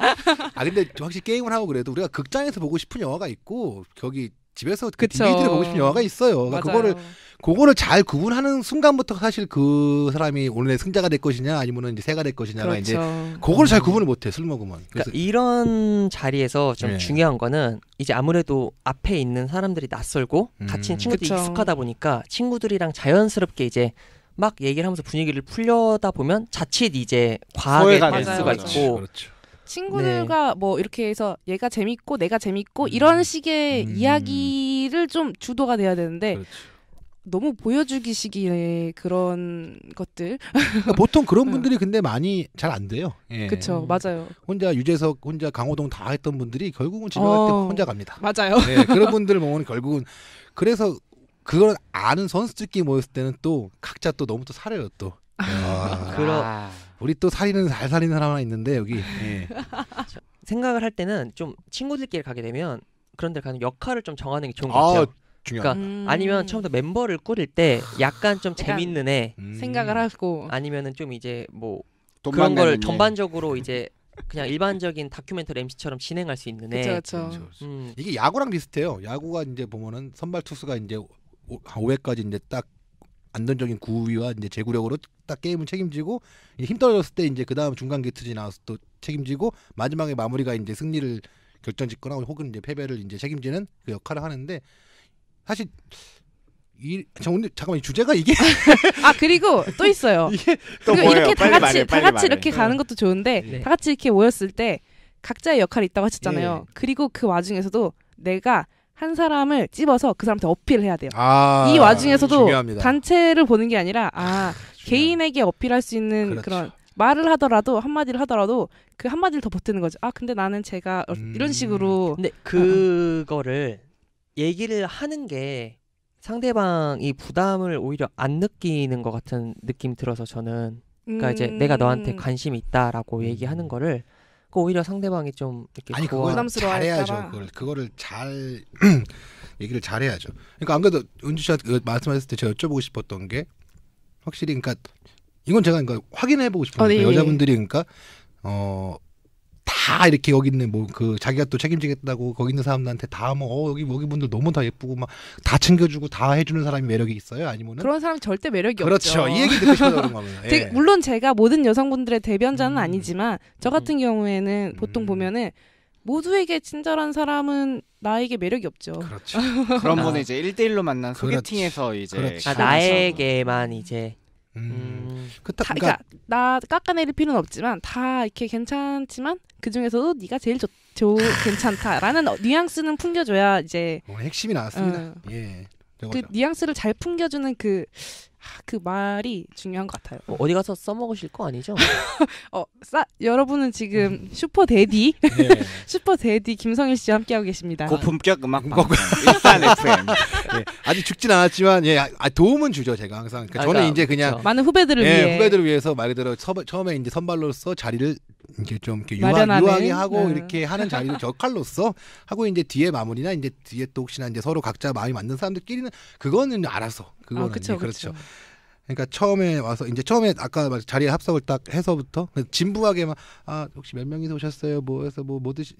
아 근데 확실히 게임을 하고 그래도 우리가 극장에서 보고 싶은 영화가 있고 거기 집에서 그 DVD를 보고 싶은 영화가 있어요. 그러니까 그거를 그거를 잘 구분하는 순간부터 사실 그 사람이 오늘의 승자가 될 것이냐 아니면은 이제 새가 될 것이냐가 그렇죠. 이제 그거를 잘 구분을 못해 술 먹으면. 그러니까 그래서 러니까 이런 자리에서 좀 네. 중요한 거는 이제 아무래도 앞에 있는 사람들이 낯설고 같이 음. 있 친구들이 그쵸. 익숙하다 보니까 친구들이랑 자연스럽게 이제 막 얘기를 하면서 분위기를 풀려다 보면 자칫 이제 과하게 될 수가 맞아요. 있고. 그렇죠. 친구들과 네. 뭐 이렇게 해서 얘가 재밌고 내가 재밌고 음. 이런 식의 음. 이야기를 좀 주도가 돼야 되는데 그렇지. 너무 보여주기식의 그런 것들. 그러니까 보통 그런 음. 분들이 근데 많이 잘 안 돼요. 예. 그렇죠, 맞아요. 혼자 유재석, 혼자 강호동 다 했던 분들이 결국은 집에 갈때 어... 혼자 갑니다. 맞아요. 예, 그런 분들 보면 결국은 그래서 그걸 아는 선수들끼리 모였을 때는 또 각자 또 너무 또 사려요 또. 아, 그러, 우리 또 살이는 잘 살인 사람 하나 있는데 여기 예. 생각을 할 때는 좀 친구들끼리 가게 되면 그런 데 가는 역할을 좀 정하는 게 좋은 거 아, 같아요. 아, 중요하다. 그러니까 음. 아니면 처음부터 멤버를 꾸릴 때 약간 좀 재밌는 애 음. 생각을 하고 아니면은 좀 이제 뭐 그런 걸내 전반적으로 이제 그냥 일반적인 다큐멘터리 MC처럼 진행할 수 있는 애. 그렇죠. 음. 이게 야구랑 비슷해요. 야구가 이제 보면은 선발 투수가 이제 5회까지 이제 딱 안정적인 구위와 이제 제구력으로 딱 게임을 책임지고 힘 떨어졌을 때 이제 그 다음 중간 게트지 나와서 또 책임지고 마지막에 마무리가 이제 승리를 결정짓거나 혹은 이제 패배를 이제 책임지는 그 역할을 하는데 사실 이, 오늘 잠깐만 주제가 이게 아 그리고 또 있어요. 또그리 이렇게 다 같이 말해, 다 같이 이렇게 네. 가는 것도 좋은데 네. 다 같이 이렇게 모였을 때 각자의 역할이 있다고 하셨잖아요. 네. 그리고 그 와중에서도 내가 한 사람을 찝어서 그 사람한테 어필해야 돼요. 아, 이 와중에서도 중요합니다. 단체를 보는 게 아니라 아, 아 개인에게 어필할 수 있는 그렇죠. 그런 말을 하더라도 한마디를 하더라도 그 한마디를 더버티는 거죠. 아 근데 나는 제가 어, 음. 이런 식으로 근데 음. 그거를 아, 얘기를 하는 게 상대방이 부담을 오히려 안 느끼는 것 같은 느낌 들어서 저는 그러니까 음... 이제 내가 너한테 음. 관심이 있다라고 얘기하는 거를 자꾸 오히려 상대방이 좀 이렇게 아니 그걸 잘해야죠. 그걸 그거를 잘 얘기를 잘해야죠. 그러니까 안 그래도 은주 씨가 그 말씀하셨을 때 제가 여쭤보고 싶었던 게 확실히 그러니까 이건 제가 그러니까 확인해 보고 싶은 데 어, 네. 예, 예. 여자분들이 그러니까 어다 이렇게 여기 있는 뭐 그 자기가 또 책임지겠다고 거기 있는 사람들한테 다뭐 어, 여기 여기 분들 너무 다 예쁘고 막 다 챙겨주고 다 해주는 사람이 매력이 있어요 아니면은 그런 사람 절대 매력이 그렇죠. 없죠. 그렇죠. 이 얘기 듣고 싶어서 그런 겁니다. 예. 되 물론 제가 모든 여성분들의 대변자는 음. 아니지만 저 같은 음. 경우에는 보통 음. 보면은 모두에게 친절한 사람은 나에게 매력이 없죠. 그렇죠. 그런 분은 아. 이제 1대1로 만난 그렇지. 소개팅에서 그렇죠. 이제 아, 나에게만 이제 음. 음. 그다 그러니까, 그러니까, 나 깎아내릴 필요는 없지만 다 이렇게 괜찮지만 그 중에서도 네가 제일 좋, 좋 괜찮다라는 뉘앙스는 풍겨줘야 이제 어, 핵심이 나왔습니다. 어, 예. 그 뉘앙스를 잘 풍겨주는 그그 말이 중요한 것 같아요. 어, 어디 가서 써먹으실 거 아니죠? 어, 싸, 여러분은 지금 음. 슈퍼 데디, 네. 슈퍼 데디 김성일 씨와 함께하고 계십니다. 고품격 음악방 음. 일산 FM. 예, 아직 죽진 않았지만 예, 아, 아 도움은 주죠 제가 항상. 그러니까 아, 저는 그 이제 그냥 그렇 많은 후배들을 예, 위해 후배들을 위해서 말 그대로 서, 처음에 이제 선발로서 자리를 이렇게 좀 이렇게 유하, 유하게 하고 네. 이렇게 하는 자리를 역할로서 하고 이제 뒤에 마무리나 이제 뒤에 또 혹시나 이제 서로 각자 마음이 맞는 사람들끼리는 그거는 알아서 그거는 아, 그쵸, 그렇죠. 그쵸. 그러니까 처음에 와서 이제 처음에 아까 막 자리에 합석을 딱 해서부터 진부하게 막 아 혹시 몇 명이서 오셨어요? 뭐 해서 뭐뭐 뭐 드시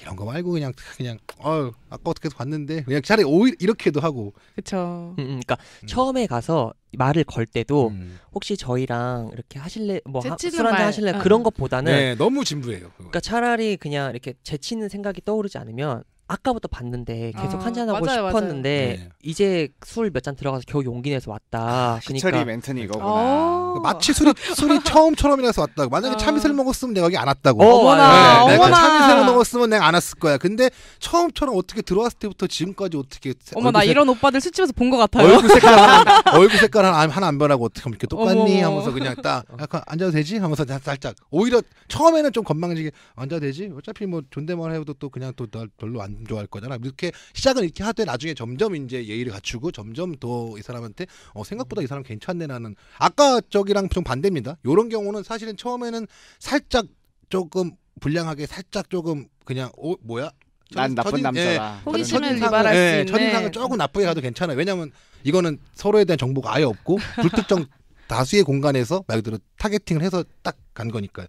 이런 거 말고 그냥 그냥 어 아까 어떻게 해서 봤는데 그냥 차라리 오히 이렇게도 하고 그쵸 음, 음, 그러니까 음. 처음에 가서 말을 걸 때도 음. 혹시 저희랑 이렇게 하실래 뭐술 한잔 하실래 어. 그런 것보다는 네, 너무 진부해요 그건. 그러니까 차라리 그냥 이렇게 재치는 있 생각이 떠오르지 않으면 아까부터 봤는데 계속 어, 한잔하고 맞아요, 싶었는데 맞아요. 네. 이제 술 몇 잔 들어가서 겨우 용기 내서 왔다. 아, 그러니까 이 멘트는 이거구나. 아. 그 마치 술이 술이 처음처럼이라서 왔다고. 만약에 참이슬 먹었으면 내가 여기 안 왔다고. 어머나, 네, 네 그러니까 어머나. 내가 참이슬 먹었으면 내가 안 왔을 거야. 근데 처음처럼 어떻게 들어왔을 때부터 지금까지 어떻게 어머 나 색... 이런 오빠들 술집에서 본 것 같아요. 얼굴 색깔 하나, 얼굴 색깔 하나, 하나 안 변하고 어떻게 이렇게 똑같니 어머. 하면서 그냥 딱 약간 앉아도 되지 하면서 살짝 오히려 처음에는 좀 건방지게 앉아도 되지 어차피 뭐 존댓말 해도 또 그냥 또 별로 안 좋아할 거잖아. 이렇게 시작은 이렇게 하되 나중에 점점 이제 예의를 갖추고 점점 더 이 사람한테 어, 생각보다 이 사람 괜찮네라는 아까 저기랑 좀 반대입니다. 이런 경우는 사실은 처음에는 살짝 조금 불량하게 살짝 조금 그냥 어 뭐야 난 나쁜 예. 남자라 호기심을 유발할 예, 수 있는. 첫인상은 조금 나쁘게 가도 괜찮아요. 왜냐면 이거는 서로에 대한 정보가 아예 없고 불특정 다수의 공간에서 말 그대로 타겟팅을 해서 딱 간 거니까.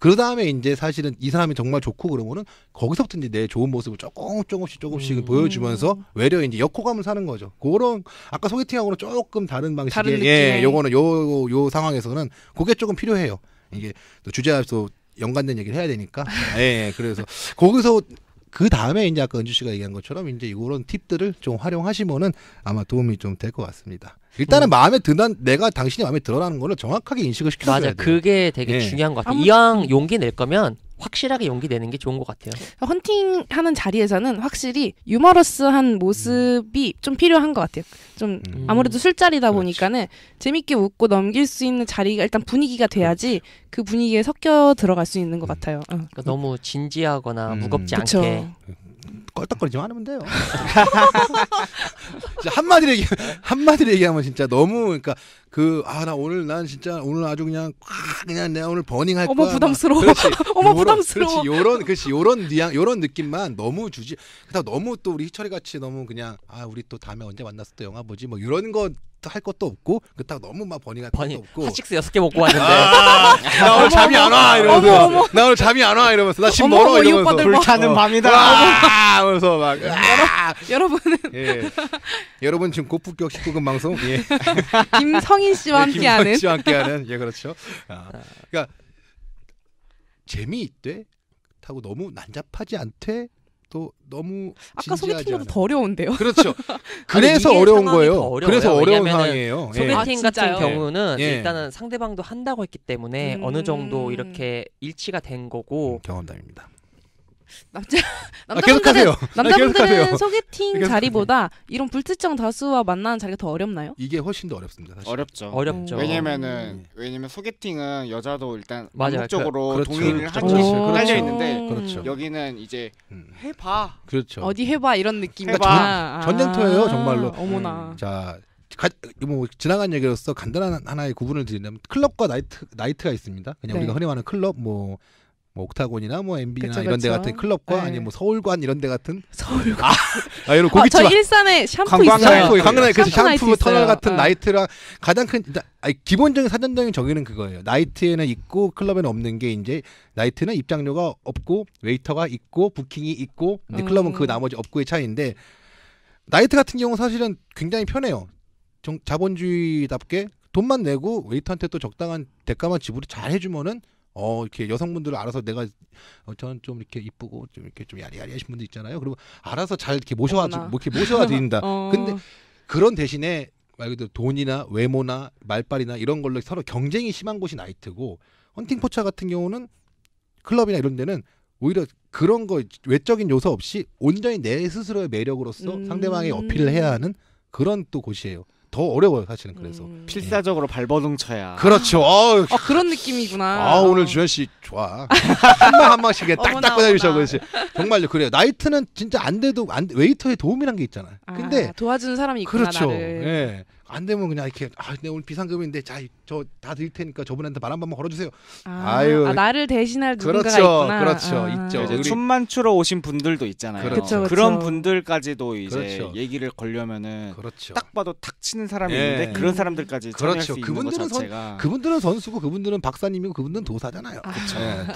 요그 다음에 이제 사실은 이 사람이 정말 좋고 그러면은 거기서부터 이제 내 좋은 모습을 조금 조금씩 조금씩 음. 보여주면서 외려 이제 역호감을 사는 거죠. 그런 아까 소개팅하고는 조금 다른 방식의 예, 요거는 요 요 상황에서는 그게 조금 필요해요. 이게 또 주제와 또 연관된 얘기를 해야 되니까. 예, 그래서 거기서 그 다음에 이제 아까 은주 씨가 얘기한 것처럼 이제 이런 팁들을 좀 활용하시면은 아마 도움이 좀 될 것 같습니다. 일단은 음. 마음에 드는 내가 당신이 마음에 들어라는 거를 정확하게 인식을 시켜야 돼요. 맞아, 그게 되게 예. 중요한 것 같아. 요 이왕 용기 낼 거면 확실하게 연기되는 게 좋은 것 같아요. 헌팅하는 자리에서는 확실히 유머러스한 모습이 음. 좀 필요한 것 같아요. 좀 음. 아무래도 술자리다 그 보니까는 재밌게 웃고 넘길 수 있는 자리가 일단 분위기가 돼야지 그렇죠. 그 분위기에 섞여 들어갈 수 있는 것 음. 같아요. 어. 그러니까 너무 진지하거나 음. 무겁지 않게 껄떡거리지 않으면 돼요. 한마디로 얘기 한마디로 얘기하면 진짜 너무 그러니까 그 아 나 오늘 난 진짜 오늘 아주 그냥 그냥 내가 오늘 버닝할 어머 거야. 부담스러워. 그렇지, 어머 요런, 부담스러워. 그렇지 요런 그렇지 요런 뉘앙 요런 느낌만 너무 주지. 그다 너무 또 우리 희철이 같이 너무 그냥 아 우리 또 다음에 언제 만났을 때 영화 보지 뭐요런것 할 것도 없고 그딱 너무 막 버닝할 버니, 것도 없고 핫식스 여섯 개 먹고 아, 왔는데 아, 나 오늘 잠이 안 와 이러면서 나 오늘 잠이 안 와 이러면서 나 지금 멀어 이러면서 불타는 어. 밤이다 아, 하면서 막 아. 여러분은 예. 여러분 지금 고품격 19금 방송 예. 김성인 씨와 네, 함께하는 네, 씨와 함께하는 예 그렇죠 아. 아. 그러니까 재미있대 하고 너무 난잡하지 않대 또 너무 아까 소개팅보다 더 어려운데요. 그렇죠. 그래서 어려운 거예요. 그래서 어려운 상황이에요. 예. 소개팅 예. 같은 아, 경우는 예. 일단은 상대방도 한다고 했기 때문에 음... 어느 정도 음. 이렇게 일치가 된 거고 음, 경험담입니다. 남자 남자분들은 아, 남자분들은 네, 소개팅 자리보다 이런 불특정 다수와 만나는 자리가 더 어렵나요? 이게 훨씬 더 어렵습니다. 사실. 어렵죠. 어, 어렵죠. 네. 왜냐면은 음. 왜냐면 소개팅은 여자도 일단 목적으로 그, 그렇죠. 동의를 하죠. 그렇죠. 그렇죠. 그렇죠. 있는데 그렇죠. 여기는 이제 음. 해봐. 그렇죠. 어디 해봐 이런 느낌. 해봐. 전, 아, 전쟁터예요 정말로. 아, 어머나. 음. 자. 가, 뭐 지나간 얘기로서 간단한 하나의 구분을 드리면 클럽과 나이트 나이트가 있습니다. 그냥 네. 우리가 흔히 말하는 클럽 뭐뭐 옥타곤이나 뭐엠비나 이런 데 같은 클럽과 네. 아니면 뭐 서울관 이런 데 같은 서울관 아, 아 이런 고깃집 아, 저 일산에 샴푸 관광 있어요. 샴푸, 강남에 그서 샴푸, 그 샴푸 터널 같은 아. 나이트랑 가장 큰 아니, 기본적인 사전적인 정의는 그거예요. 나이트에는 있고 클럽에는 없는 게 이제 나이트는 입장료가 없고 웨이터가 있고 부킹이 있고 근데 클럽은 그 음. 그 나머지 없고의 차이인데 나이트 같은 경우 사실은 굉장히 편해요. 정, 자본주의답게 돈만 내고 웨이터한테 또 적당한 대가만 지불을 잘 해주면은 어 이렇게 여성분들 을 알아서 내가 어, 저는 좀 이렇게 이쁘고 좀 이렇게 좀 야리야리하신 분들 있잖아요. 그리고 알아서 잘 이렇게 모셔와 주, 뭐 이렇게 모셔와 드린다. 어. 근데 그런 대신에 말 그대로 돈이나 외모나 말빨이나 이런 걸로 서로 경쟁이 심한 곳이 나이트고 헌팅 포차 같은 경우는 클럽이나 이런 데는 오히려 그런 거 외적인 요소 없이 온전히 내 스스로의 매력으로서 음... 상대방에 어필을 해야 음. 하는 그런 또 곳이에요. 더 어려워요 사실은 그래서 음. 예. 필사적으로 발버둥 쳐야 그렇죠 어우, 아, 어, 그런 느낌이구나. 아 오늘 어. 주현 씨 좋아 한방 한 방씩 에 딱딱 꺼내주셔 어머나. 그렇지 정말요 그래요 나이트는 진짜 안 돼도 안 돼- 웨이터의 도움이란 게 있잖아요 아, 근데 아, 도와주는 사람이 있구나 그렇죠 나를. 예안 되면 그냥 이렇게 아, 내 네, 오늘 비상금인데 자 저다 드릴 테니까 저분한테 말 한 번만 걸어주세요. 아, 유 아, 나를 대신할 누군가가 그렇죠, 있구나. 아, 그렇죠, 아. 있죠. 이제 우리... 춤만 추러 오신 분들도 있잖아요. 그렇죠. 그쵸, 그 그런 분들까지도 이제 그렇죠. 얘기를 걸려면은 그렇죠. 딱 봐도 탁 치는 사람이 예. 있는데 그런 사람들까지 참여할 그렇죠. 수 그분들은 자체가... 선, 그분들은 선수고 그분들은 박사님이고 그분들은 도사잖아요. 아. 그렇죠. 예,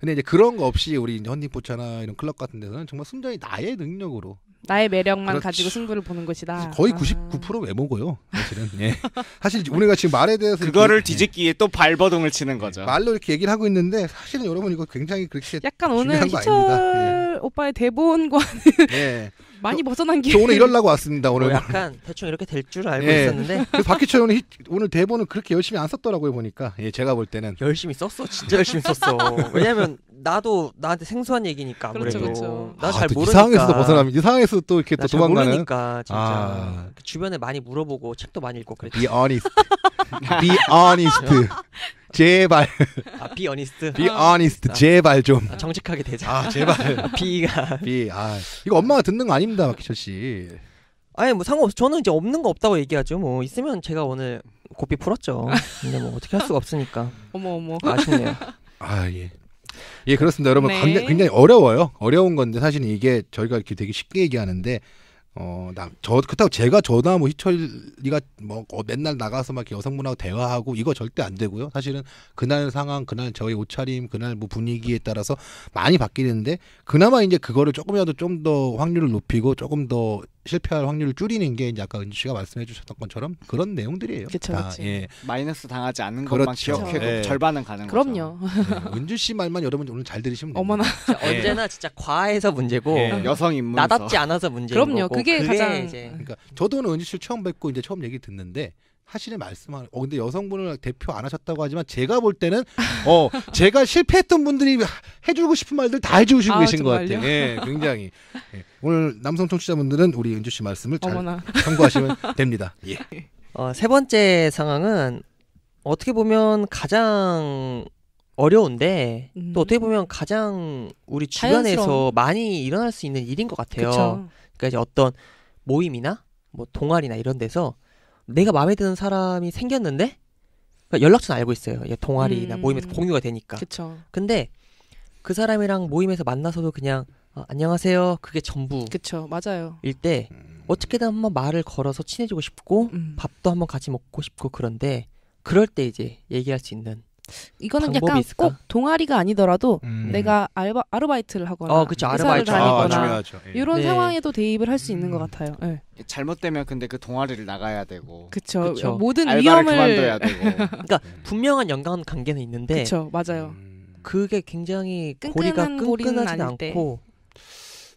근데 이제 그런 거 없이 우리 헌팅포차나 이런 클럽 같은 데서는 정말 순전히 나의 능력으로 나의 매력만 그렇죠. 가지고 승부를 보는 것이다. 거의 99% 아. 외모고요. 사실은. 예. 사실 우리가 지금 말에 대해서 그거를 이렇게, 예. 뒤집기에 또 발버둥을 치는 거죠. 말로 이렇게 얘기를 하고 있는데 사실은 여러분 이거 굉장히 그렇게 약간 오늘 희철 아 오빠의 대본과 예. 많이 벗어난 게. 저 오늘 이럴라고 왔습니다. 오늘. 뭐 약간 대충 이렇게 될 줄 알고 예. 있었는데. 박희철 의원 오늘 대본을 그렇게 열심히 안 썼더라고요 보니까. 예, 제가 볼 때는. 열심히 썼어. 진짜 열심히 썼어. 왜냐면 나도 나한테 생소한 얘기니까 아무래도. 그렇죠, 그렇죠. 나잘 아, 모르니까. 이상황에서 벗어나면 이 상황에서 또 이렇게 또 도망가는. 모르니까 진짜. 아. 그 주변에 많이 물어보고 책도 많이 읽고 그랬지. Be honest. Be honest. 제발. 아, be honest. be honest. 아. 제발 좀. 아, 정직하게 되자. 아, 제발. b 가 b 아, 이거 엄마가 듣는 거 아닙니다, 박희철 씨. 아니, 뭐 상관없어. 저는 이제 없는 거 없다고 얘기하죠. 뭐 있으면 제가 오늘 고삐 풀었죠. 근데 뭐 어떻게 할 수가 없으니까. 어머 어머. 아쉽네요. 아, 예. 예, 그렇습니다. 여러분 네. 굉장히, 굉장히 어려워요. 어려운 건데 사실 이게 저희가 이렇게 되게 쉽게 얘기하는데 어, 나, 저, 그렇다고 제가 저나 뭐 희철이가 뭐 어, 맨날 나가서 막 여성분하고 대화하고 이거 절대 안 되고요. 사실은 그날 상황, 그날 저희 옷차림, 그날 뭐 분위기에 따라서 많이 바뀌는데 그나마 이제 그거를 조금이라도 좀 더 확률을 높이고 조금 더 실패할 확률을 줄이는 게 이제 아까 은주 씨가 말씀해 주셨던 것처럼 그런 내용들이에요. 그렇죠그 예. 마이너스 당하지 않는 그렇죠. 것만 기억해도 예. 절반은 가는 그럼요. 거죠. 그럼요. 예. 은주 씨 말만 여러분 오늘 잘 들으시면 어머나. 예. 언제나 진짜 과해서 문제고 예. 여성 인문 나답지 않아서 문제인 그럼요. 거고. 그게, 그게 가장 이제. 그러니까 저도 오늘 은주 씨를 처음 뵙고 이제 처음 얘기 듣는데 하시는 말씀을 어 근데 여성분을 대표 안 하셨다고 하지만 제가 볼 때는 어 제가 실패했던 분들이 해주고 싶은 말들 다 해주시고 아, 계신 정말요? 것 같아요. 예, 굉장히 예. 오늘 남성 청취자분들은 우리 은주 씨 말씀을 잘 어머나. 참고하시면 됩니다. 예. 어, 세 번째 상황은 어떻게 보면 가장 어려운데 음. 또 어떻게 보면 가장 우리 주변에서 자연스러운. 많이 일어날 수 있는 일인 것 같아요. 그쵸. 그러니까 이제 어떤 모임이나 뭐 동아리나 이런 데서 내가 마음에 드는 사람이 생겼는데 그러니까 연락처는 알고 있어요. 동아리나 음. 모임에서 공유가 되니까. 그쵸. 근데 그 사람이랑 모임에서 만나서도 그냥 어, 안녕하세요. 그게 전부. 그쵸. 맞아요. 일때 음. 어떻게든 한번 말을 걸어서 친해지고 싶고 음. 밥도 한번 같이 먹고 싶고 그런데 그럴 때 이제 얘기할 수 있는 이거는 약간 있을까? 꼭 동아리가 아니더라도 음. 내가 알바, 아르바이트를 하거나 어, 그쵸, 아르바이트. 다니거나 아, 예. 이런 네. 상황에도 대입을 할 수 있는 것 음. 같아요. 네. 잘못되면 근데 그 동아리를 나가야 되고 그쵸, 그쵸. 모든 위험을 그만둬야 되고 그러니까 네. 분명한 연관 관계는 있는데 그쵸, 맞아요. 음... 그게 굉장히 고리가 끈끈하지 않고 때.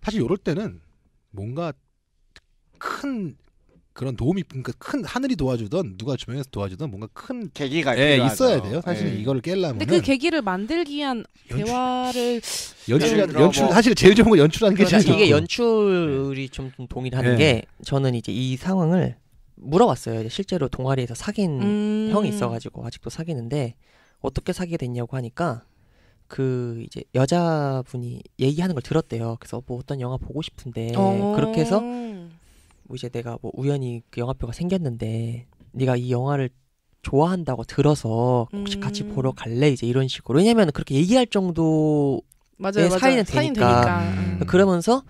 사실 이럴 때는 뭔가 큰 그런 도움이 그러니까 큰 하늘이 도와주던 누가 주변에서 도와주던 뭔가 큰 계기가 예, 있어야 돼요. 사실 예. 이걸를 깰려면 근데 그 계기를 만들기 위한 연출. 대화를 연출 연출, 뭐. 사실 제일 좋은 건 연출하는 게 그렇죠. 제일 이게 연출이 좀 동일하는 예. 게 저는 이제 이 상황을 물어봤어요. 실제로 동아리에서 사귄 음. 형이 있어가지고 아직도 사귀는데 어떻게 사귀게 됐냐고 하니까 그 이제 여자분이 얘기하는 걸 들었대요. 그래서 뭐 어떤 영화 보고 싶은데 어. 그렇게 해서 뭐 이제 내가 뭐 우연히 그 영화표가 생겼는데 네가 이 영화를 좋아한다고 들어서 혹시 음. 같이 보러 갈래 이제 이런 식으로 왜냐면 그렇게 얘기할 정도의 맞아요, 사이는 맞아요. 되니까, 그러니까 음. 그러면서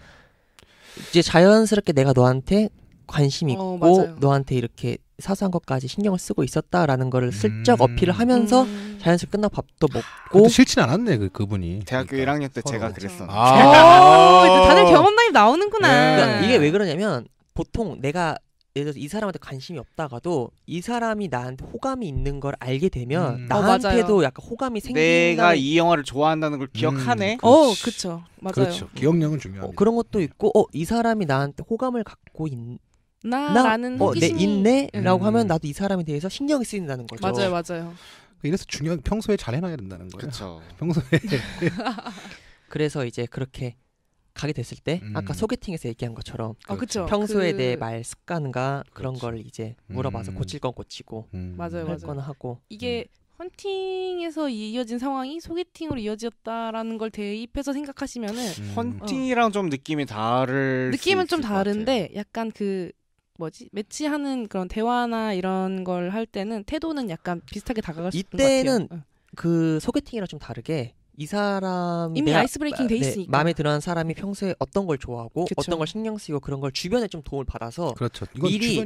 이제 자연스럽게 내가 너한테 관심 어, 있고 어, 너한테 이렇게 사소한 것까지 신경을 쓰고 있었다라는 거를 슬쩍 음. 어필을 하면서 음. 자연스럽게 끝나 밥도 먹고 싫진 않았네 그, 그분이 대학교 그러니까. 1학년 때 제가 그랬어 아~, 아~ 다들 경험 나이 나오는구나 네. 그러니까 이게 왜 그러냐면 보통 내가 예를 들어서 이 사람한테 관심이 없다가도 이 사람이 나한테 호감이 있는 걸 알게 되면 음. 어, 나한테도 약간 호감이 생긴다. 내가 이 영화를 좋아한다는 걸 기억하네. 음, 어, 그렇 맞아요. 그렇죠. 기억력은 중요합니다. 어, 그런 것도 있고 어, 이 사람이 나한테 호감을 갖고 있 나라는 나, 어, 내 있네라고 음. 하면 나도 이 사람에 대해서 신경이 쓰인다는 거죠. 맞아요, 맞아요. 이래서 중요한 평소에 잘 해놔야 된다는 거예요. 그렇죠. 평소에. 그래서 이제 그렇게 가게 됐을 때 음. 아까 소개팅에서 얘기한 것처럼 아, 그쵸. 그 평소에 그... 내말 습관과 그런 그렇지. 걸 이제 음. 물어봐서 음. 고칠 건 고치고 음. 맞아요, 할 거는 하고 이게 음. 헌팅에서 이어진 상황이 소개팅으로 이어졌다라는 걸 대입해서 생각하시면은 음. 헌팅이랑 어. 좀 느낌이 다를 느낌은 좀 다른데 약간 그 뭐지 매치하는 그런 대화나 이런 걸 할 때는 태도는 약간 비슷하게 다가갈 수 있는 것 같아요. 이때는 어. 그 소개팅이랑 좀 다르게 이 사람 이미 내가, 아이스 브레이킹 돼 네, 있으니까 네, 마음에 드는 사람이 평소에 어떤 걸 좋아하고 그쵸. 어떤 걸 신경 쓰고 그런 걸 주변에 좀 도움을 받아서 그렇죠. 미리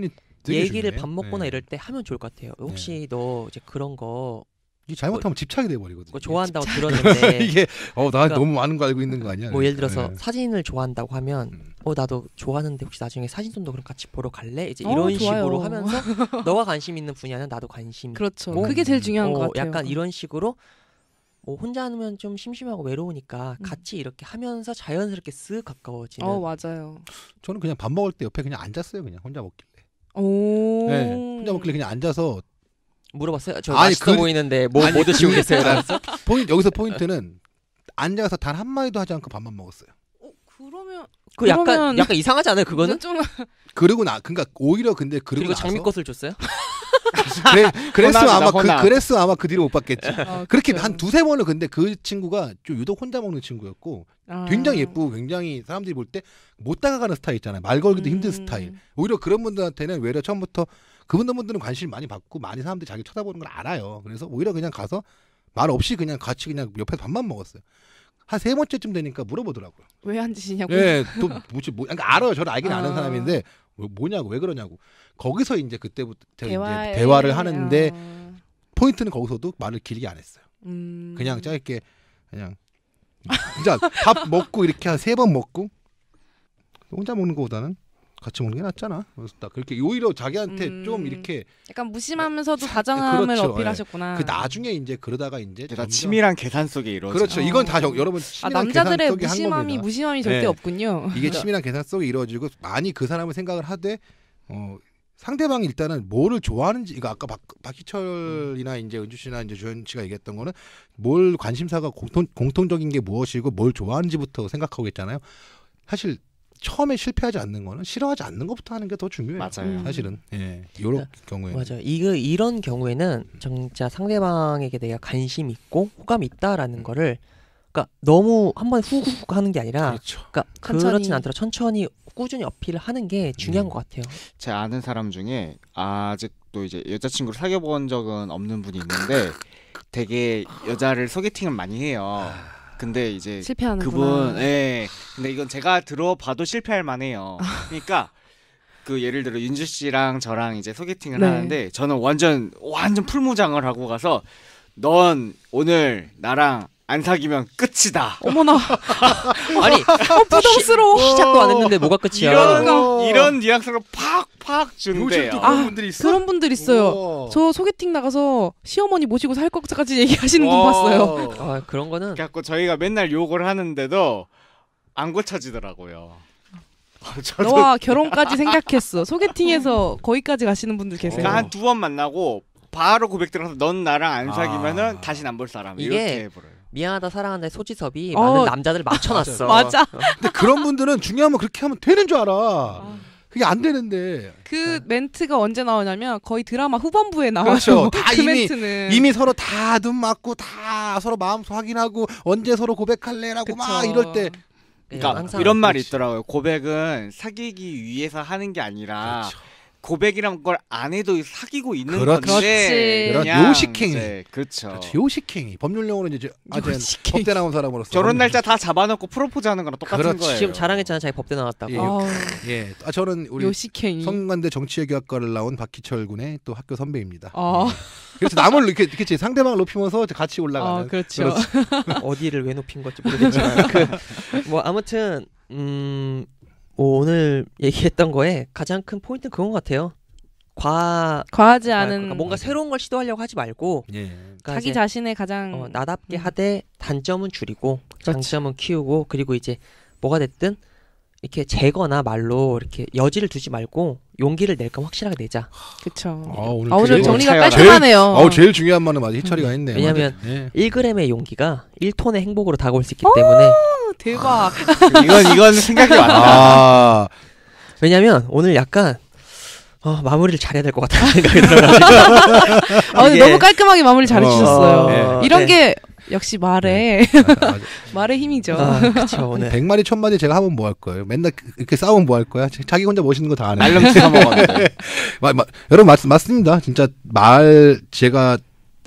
얘기를 좋네. 밥 먹거나 네. 이럴 때 하면 좋을 것 같아요. 네. 혹시 네. 너 이제 그런 거 이게 잘못하면 뭐, 집착이 돼 버리거든요. 좋아한다고 집착. 들었는데 이게 어나 그러니까, 너무 많은 거 알고 있는 거 아니야? 뭐 예를 들어서 네. 사진을 좋아한다고 하면 음. 어 나도 좋아하는데 혹시 나중에 사진 좀더 그럼 같이 보러 갈래? 이제 어, 이런 어, 식으로 하면서 너가 관심 있는 분야는 나도 관심. 그렇죠. 뭐, 그게 제일 중요한 어, 것 같아요. 약간 이런 식으로 뭐 혼자 하면 좀 심심하고 외로우니까 음. 같이 이렇게 하면서 자연스럽게 쓱 가까워지는. 어 맞아요. 저는 그냥 밥 먹을 때 옆에 그냥 앉았어요. 그냥 혼자 먹길래. 오. 네, 혼자 먹길래 그냥 앉아서 물어봤어요. 저 아니, 맛있 그... 보이는데 뭐, 아니, 뭐 드시고 계세요? 포인, 여기서 포인트는 앉아서 단 한 마디도 하지 않고 밥만 먹었어요. 어, 그러면 그 약간 그러면... 약간 이상하지 않아요? 그거는 좀... 그러고 나 그러니까 오히려 근데 그리고 장미 꽃을 줬어요? 그래, 그서 아마 그 그래서 아마 그 뒤로 못 봤겠지. 어, 그렇죠. 그렇게 한 두세 번을 근데 그 친구가 좀 유독 혼자 먹는 친구였고 아. 굉장히 예쁘고 굉장히 사람들이 볼 때 못 다가가는 스타일 있잖아요. 말 걸기도 음. 힘든 스타일. 오히려 그런 분들한테는 외려 처음부터 그분들분들은 관심 많이 받고 많이 사람들이 자기 쳐다보는 걸 알아요. 그래서 오히려 그냥 가서 말 없이 그냥 같이 그냥 옆에서 밥만 먹었어요. 한 세 번째쯤 되니까 물어보더라고요. 왜 앉으시냐고. 예, 또 뭐지 뭐 그러니까 알아요. 저를 알긴 아. 아는 사람인데 뭐 뭐냐고 왜 그러냐고 거기서 이제 그때부터 대화, 이제 대화를 하는데 어. 포인트는 거기서도 말을 길게 안 했어요. 음. 그냥 짧게 그냥 진짜 밥 먹고 이렇게 한세번 먹고 혼자 먹는 거보다는 같이 먹는 게 낫잖아. 그래서 딱 그렇게 오히려 자기한테 음, 좀 이렇게 약간 무심하면서도 다정함을 그렇죠. 예. 어필하셨구나. 그 나중에 이제 그러다가 이제 다 치밀한 계산 속에 이루어 그렇죠. 이건 다 여러분 아, 남자들의 무심함이 무심함이 절대 네. 없군요. 이게 치밀한 계산 속에 이루어지고 많이 그 사람을 생각을 하되 어 상대방이 일단은 뭐를 좋아하는지 이거 아까 박, 박희철이나 음. 이제 은주 씨나 이제 조현 씨가 얘기했던 거는 뭘 관심사가 공통, 공통적인 게 무엇이고 뭘 좋아하는지부터 생각하고 있잖아요. 사실 처음에 실패하지 않는 거는 싫어하지 않는 것부터 하는 게 더 중요해요. 맞아요. 음. 사실은 예, 요런 그러니까, 경우에 맞아. 이거 이런 경우에는 진짜 상대방에게 내가 관심 있고 호감 있다라는 음. 거를 그러니까 너무 한 번에 후훅 하는 게 아니라 그렇죠. 그러니까 천천히. 그렇진 않더라도 천천히 꾸준히 어필을 하는 게 중요한 음. 것 같아요. 제 아는 사람 중에 아직도 이제 여자친구를 사귀어 본 적은 없는 분이 있는데 되게 여자를 소개팅을 많이 해요. 아. 근데 이제 실패하는 그분 예. 근데 이건 제가 들어봐도 실패할 만해요. 아. 그러니까 그 예를 들어 윤주 씨랑 저랑 이제 소개팅을 네. 하는데 저는 완전 완전 풀무장을 하고 가서 넌 오늘 나랑 안 사귀면 끝이다. 어머나. 아니, 어, 어 부담스러워. 시, 어, 시작도 안 했는데 뭐가 끝이야? 이런, 그러니까. 이런 뉘앙스로 팍팍 준대요. 아, 그런 아, 분들이 있어? 그런 분들 있어요. 오. 저 소개팅 나가서 시어머니 모시고 살 것까지 얘기하시는 오. 분 봤어요. 아, 그런 거는. 그래갖고 저희가 맨날 욕을 하는데도 안 고쳐지더라고요. 아, 너와 결혼까지 생각했어. 소개팅에서 거기까지 가시는 분들 계세요. 그러니까 한두 번 만나고 바로 고백 들어서 넌 나랑 안 아. 사귀면은 아. 다시 안볼 사람 이렇게 해버려요. 미안하다 사랑한다의 소지섭이 어. 많은 남자들을 맞춰놨어. 맞아. 어. 근데 그런 분들은 중요하면 그렇게 하면 되는 줄 알아. 아. 그게 안 되는데. 그 네. 멘트가 언제 나오냐면 거의 드라마 후반부에 나와요. 그렇죠. 다그 이미, 멘트는. 이미 서로 다 눈 맞고 다 서로 마음속 확인하고 언제 서로 고백할래라고 그쵸. 막 이럴 때 그러니까, 그러니까 이런 말이 있더라고요. 고백은 사귀기 위해서 하는 게 아니라 그렇죠. 고백이란 걸 안 해도 사귀고 있는 그렇지. 건데 그렇지. 요식행위 네, 그렇죠. 그렇죠. 요식행위 법률용어로 이제 아직 법대 나온 사람으로서 결혼 날짜 다 잡아놓고 프로포즈 하는 거랑 똑같은 그렇지. 거예요. 지금 자랑했잖아 자기 법대 나왔다고. 예, 예. 아, 저는 우리 요식행위. 성관대 정치외교학과를 나온 박희철 군의 또 학교 선배입니다. 아. 예. 그래서 남을 이렇게 그치 상대방을 높이면서 같이 올라가는 아, 그렇죠. 어디를 왜 높인 건지 모르겠지만 그, 뭐 아무튼 음뭐 오늘 얘기했던 거에 가장 큰 포인트는 그건 것 같아요. 과 과하지 않은 그러니까 뭔가 새로운 걸 시도하려고 하지 말고 예. 그러니까 자기 자신의 가장 어, 나답게 음. 하되 단점은 줄이고 그렇지. 장점은 키우고 그리고 이제 뭐가 됐든 이렇게 재거나 말로 이렇게 여지를 두지 말고 용기를 낼까 확실하게 내자. 그쵸. 아, 오늘, 아, 오늘 정리가 깔끔하네요. 아 제일 중요한 말은 맞아. 희철이가 했네. 음. 왜냐면 네. 1g의 예. 용기가 1톤의 행복으로 다가올 수 있기 때문에. 대박. 이건, 이건 생각이 많 아. 왜냐면 오늘 약간 어, 마무리를 잘해야 될 것 같다는 생각이 들어가지고. 아, 어, 너무 깔끔하게 마무리 잘해주셨어요. 어, 네. 이런 네. 게 역시 말에 네. 아, 아, 아, 말의 힘이죠. 아, 그쵸, 네. 100마리 1000마리 제가 하면 뭐 할 거예요? 맨날 이렇게 그, 싸우면 뭐 할 거야? 자기 혼자 멋있는 거 다 아네. 알람치가 먹었는데. 여러분 맞, 맞습니다. 진짜 말 제가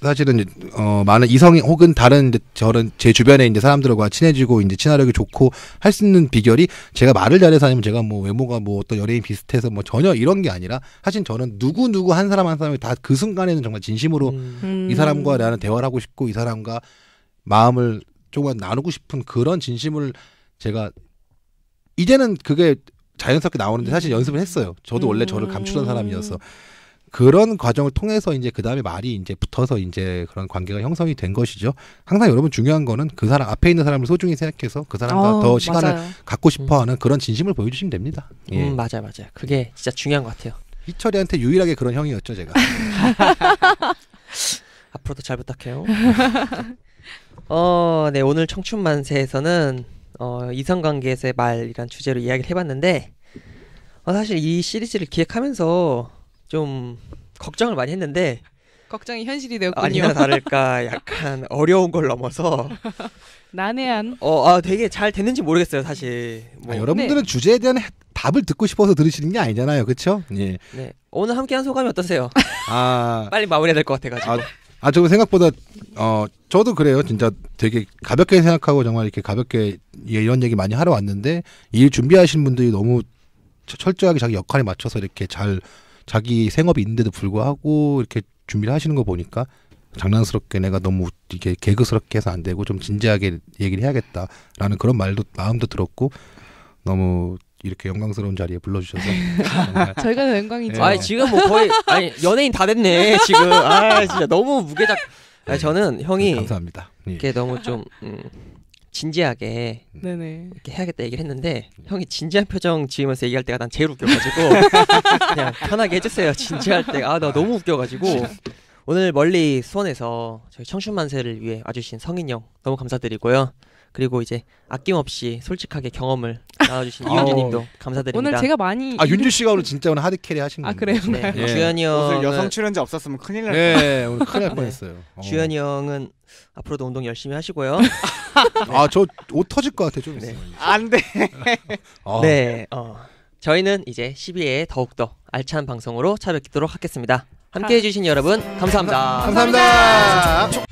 사실은 어 많은 이성 혹은 다른 이제 저런 제 주변에 이제 사람들과 친해지고 이제 친화력이 좋고 할 수 있는 비결이 제가 말을 잘해서 아니면 제가 뭐 외모가 뭐 어떤 연예인 비슷해서 뭐 전혀 이런 게 아니라 사실 저는 누구 누구 한 사람 한 사람이 다 그 순간에는 정말 진심으로 음. 이 사람과 나는 대화를 하고 싶고 이 사람과 마음을 조금 나누고 싶은 그런 진심을 제가 이제는 그게 자연스럽게 나오는데 사실 연습을 했어요. 저도 원래 저를 감추던 음. 사람이어서 그런 과정을 통해서 이제 그 다음에 말이 이제 붙어서 이제 그런 관계가 형성이 된 것이죠. 항상 여러분 중요한 거는 그 사람 앞에 있는 사람을 소중히 생각해서 그 사람과 어, 더 시간을 맞아요. 갖고 싶어하는 음. 그런 진심을 보여주시면 됩니다. 음, 예. 음, 맞아요, 맞아요. 그게 진짜 중요한 것 같아요. 희철이한테 유일하게 그런 형이었죠, 제가. 앞으로도 잘 부탁해요. 어, 네, 오늘 청춘만세에서는 어, 이성관계에서의 말이란 주제로 이야기를 해봤는데 어, 사실 이 시리즈를 기획하면서 좀 걱정을 많이 했는데 걱정이 현실이 되었군요. 아니나 다를까 약간 어려운 걸 넘어서 난해한. 어, 아, 되게 잘 됐는지 모르겠어요, 사실. 뭐. 아, 여러분들은 네. 주제에 대한 답을 듣고 싶어서 들으시는 게 아니잖아요, 그렇죠? 예. 네. 오늘 함께한 소감이 어떠세요? 아, 빨리 마무리해야 될 것 같아가지고. 아, 아, 저거 생각보다 어 저도 그래요. 진짜 되게 가볍게 생각하고 정말 이렇게 가볍게 예, 이런 얘기 많이 하러 왔는데 일 준비하신 분들이 너무 철저하게 자기 역할에 맞춰서 이렇게 잘 자기 생업이 있는데도 불구하고 이렇게 준비를 하시는 거 보니까 장난스럽게 내가 너무 이게 렇 개그스럽게 해서 안 되고 좀 진지하게 얘기를 해야겠다라는 그런 말도 마음도 들었고 너무 이렇게 영광스러운 자리에 불러주셔서 저희가 더 영광이죠. 아니 지금 뭐 거의 아니 연예인 다 됐네 지금. 아 진짜 너무 무게작. 아 네. 저는 네, 형이 감사합니다. 예. 이렇게 너무 좀 음, 진지하게 음. 네네. 이렇게 해야겠다 얘기를 했는데 네. 형이 진지한 표정 지으면서 얘기할 때가 난 제일 웃겨가지고 그냥 편하게 해주세요. 진지할 때 아 나 너무 웃겨가지고 오늘 멀리 수원에서 저희 청춘 만세를 위해 와주신 성인 형 너무 감사드리고요. 그리고 이제 아낌없이 솔직하게 경험을 나와주신 아, 이윤주님도 어. 감사드립니다. 오늘 제가 많이 아 윤주 씨가 오늘 진짜 오늘 하드 캐리 하신 거예요. 아 그래요? 네. 네. 네. 주현이 형 여성 출연자 없었으면 큰일 날 뻔. 네 오늘 큰일 날 네. 뻔했어요. 어. 주현이 형은 앞으로도 운동 열심히 하시고요. 아저 옷 터질 것 같아 좀. 네. 안 돼. 아. 네. 어. 저희는 이제 12회에 더욱더 알찬 방송으로 찾아뵙도록 하겠습니다. 함께 해주신 여러분 감사합니다. 감사합니다. 감사합니다.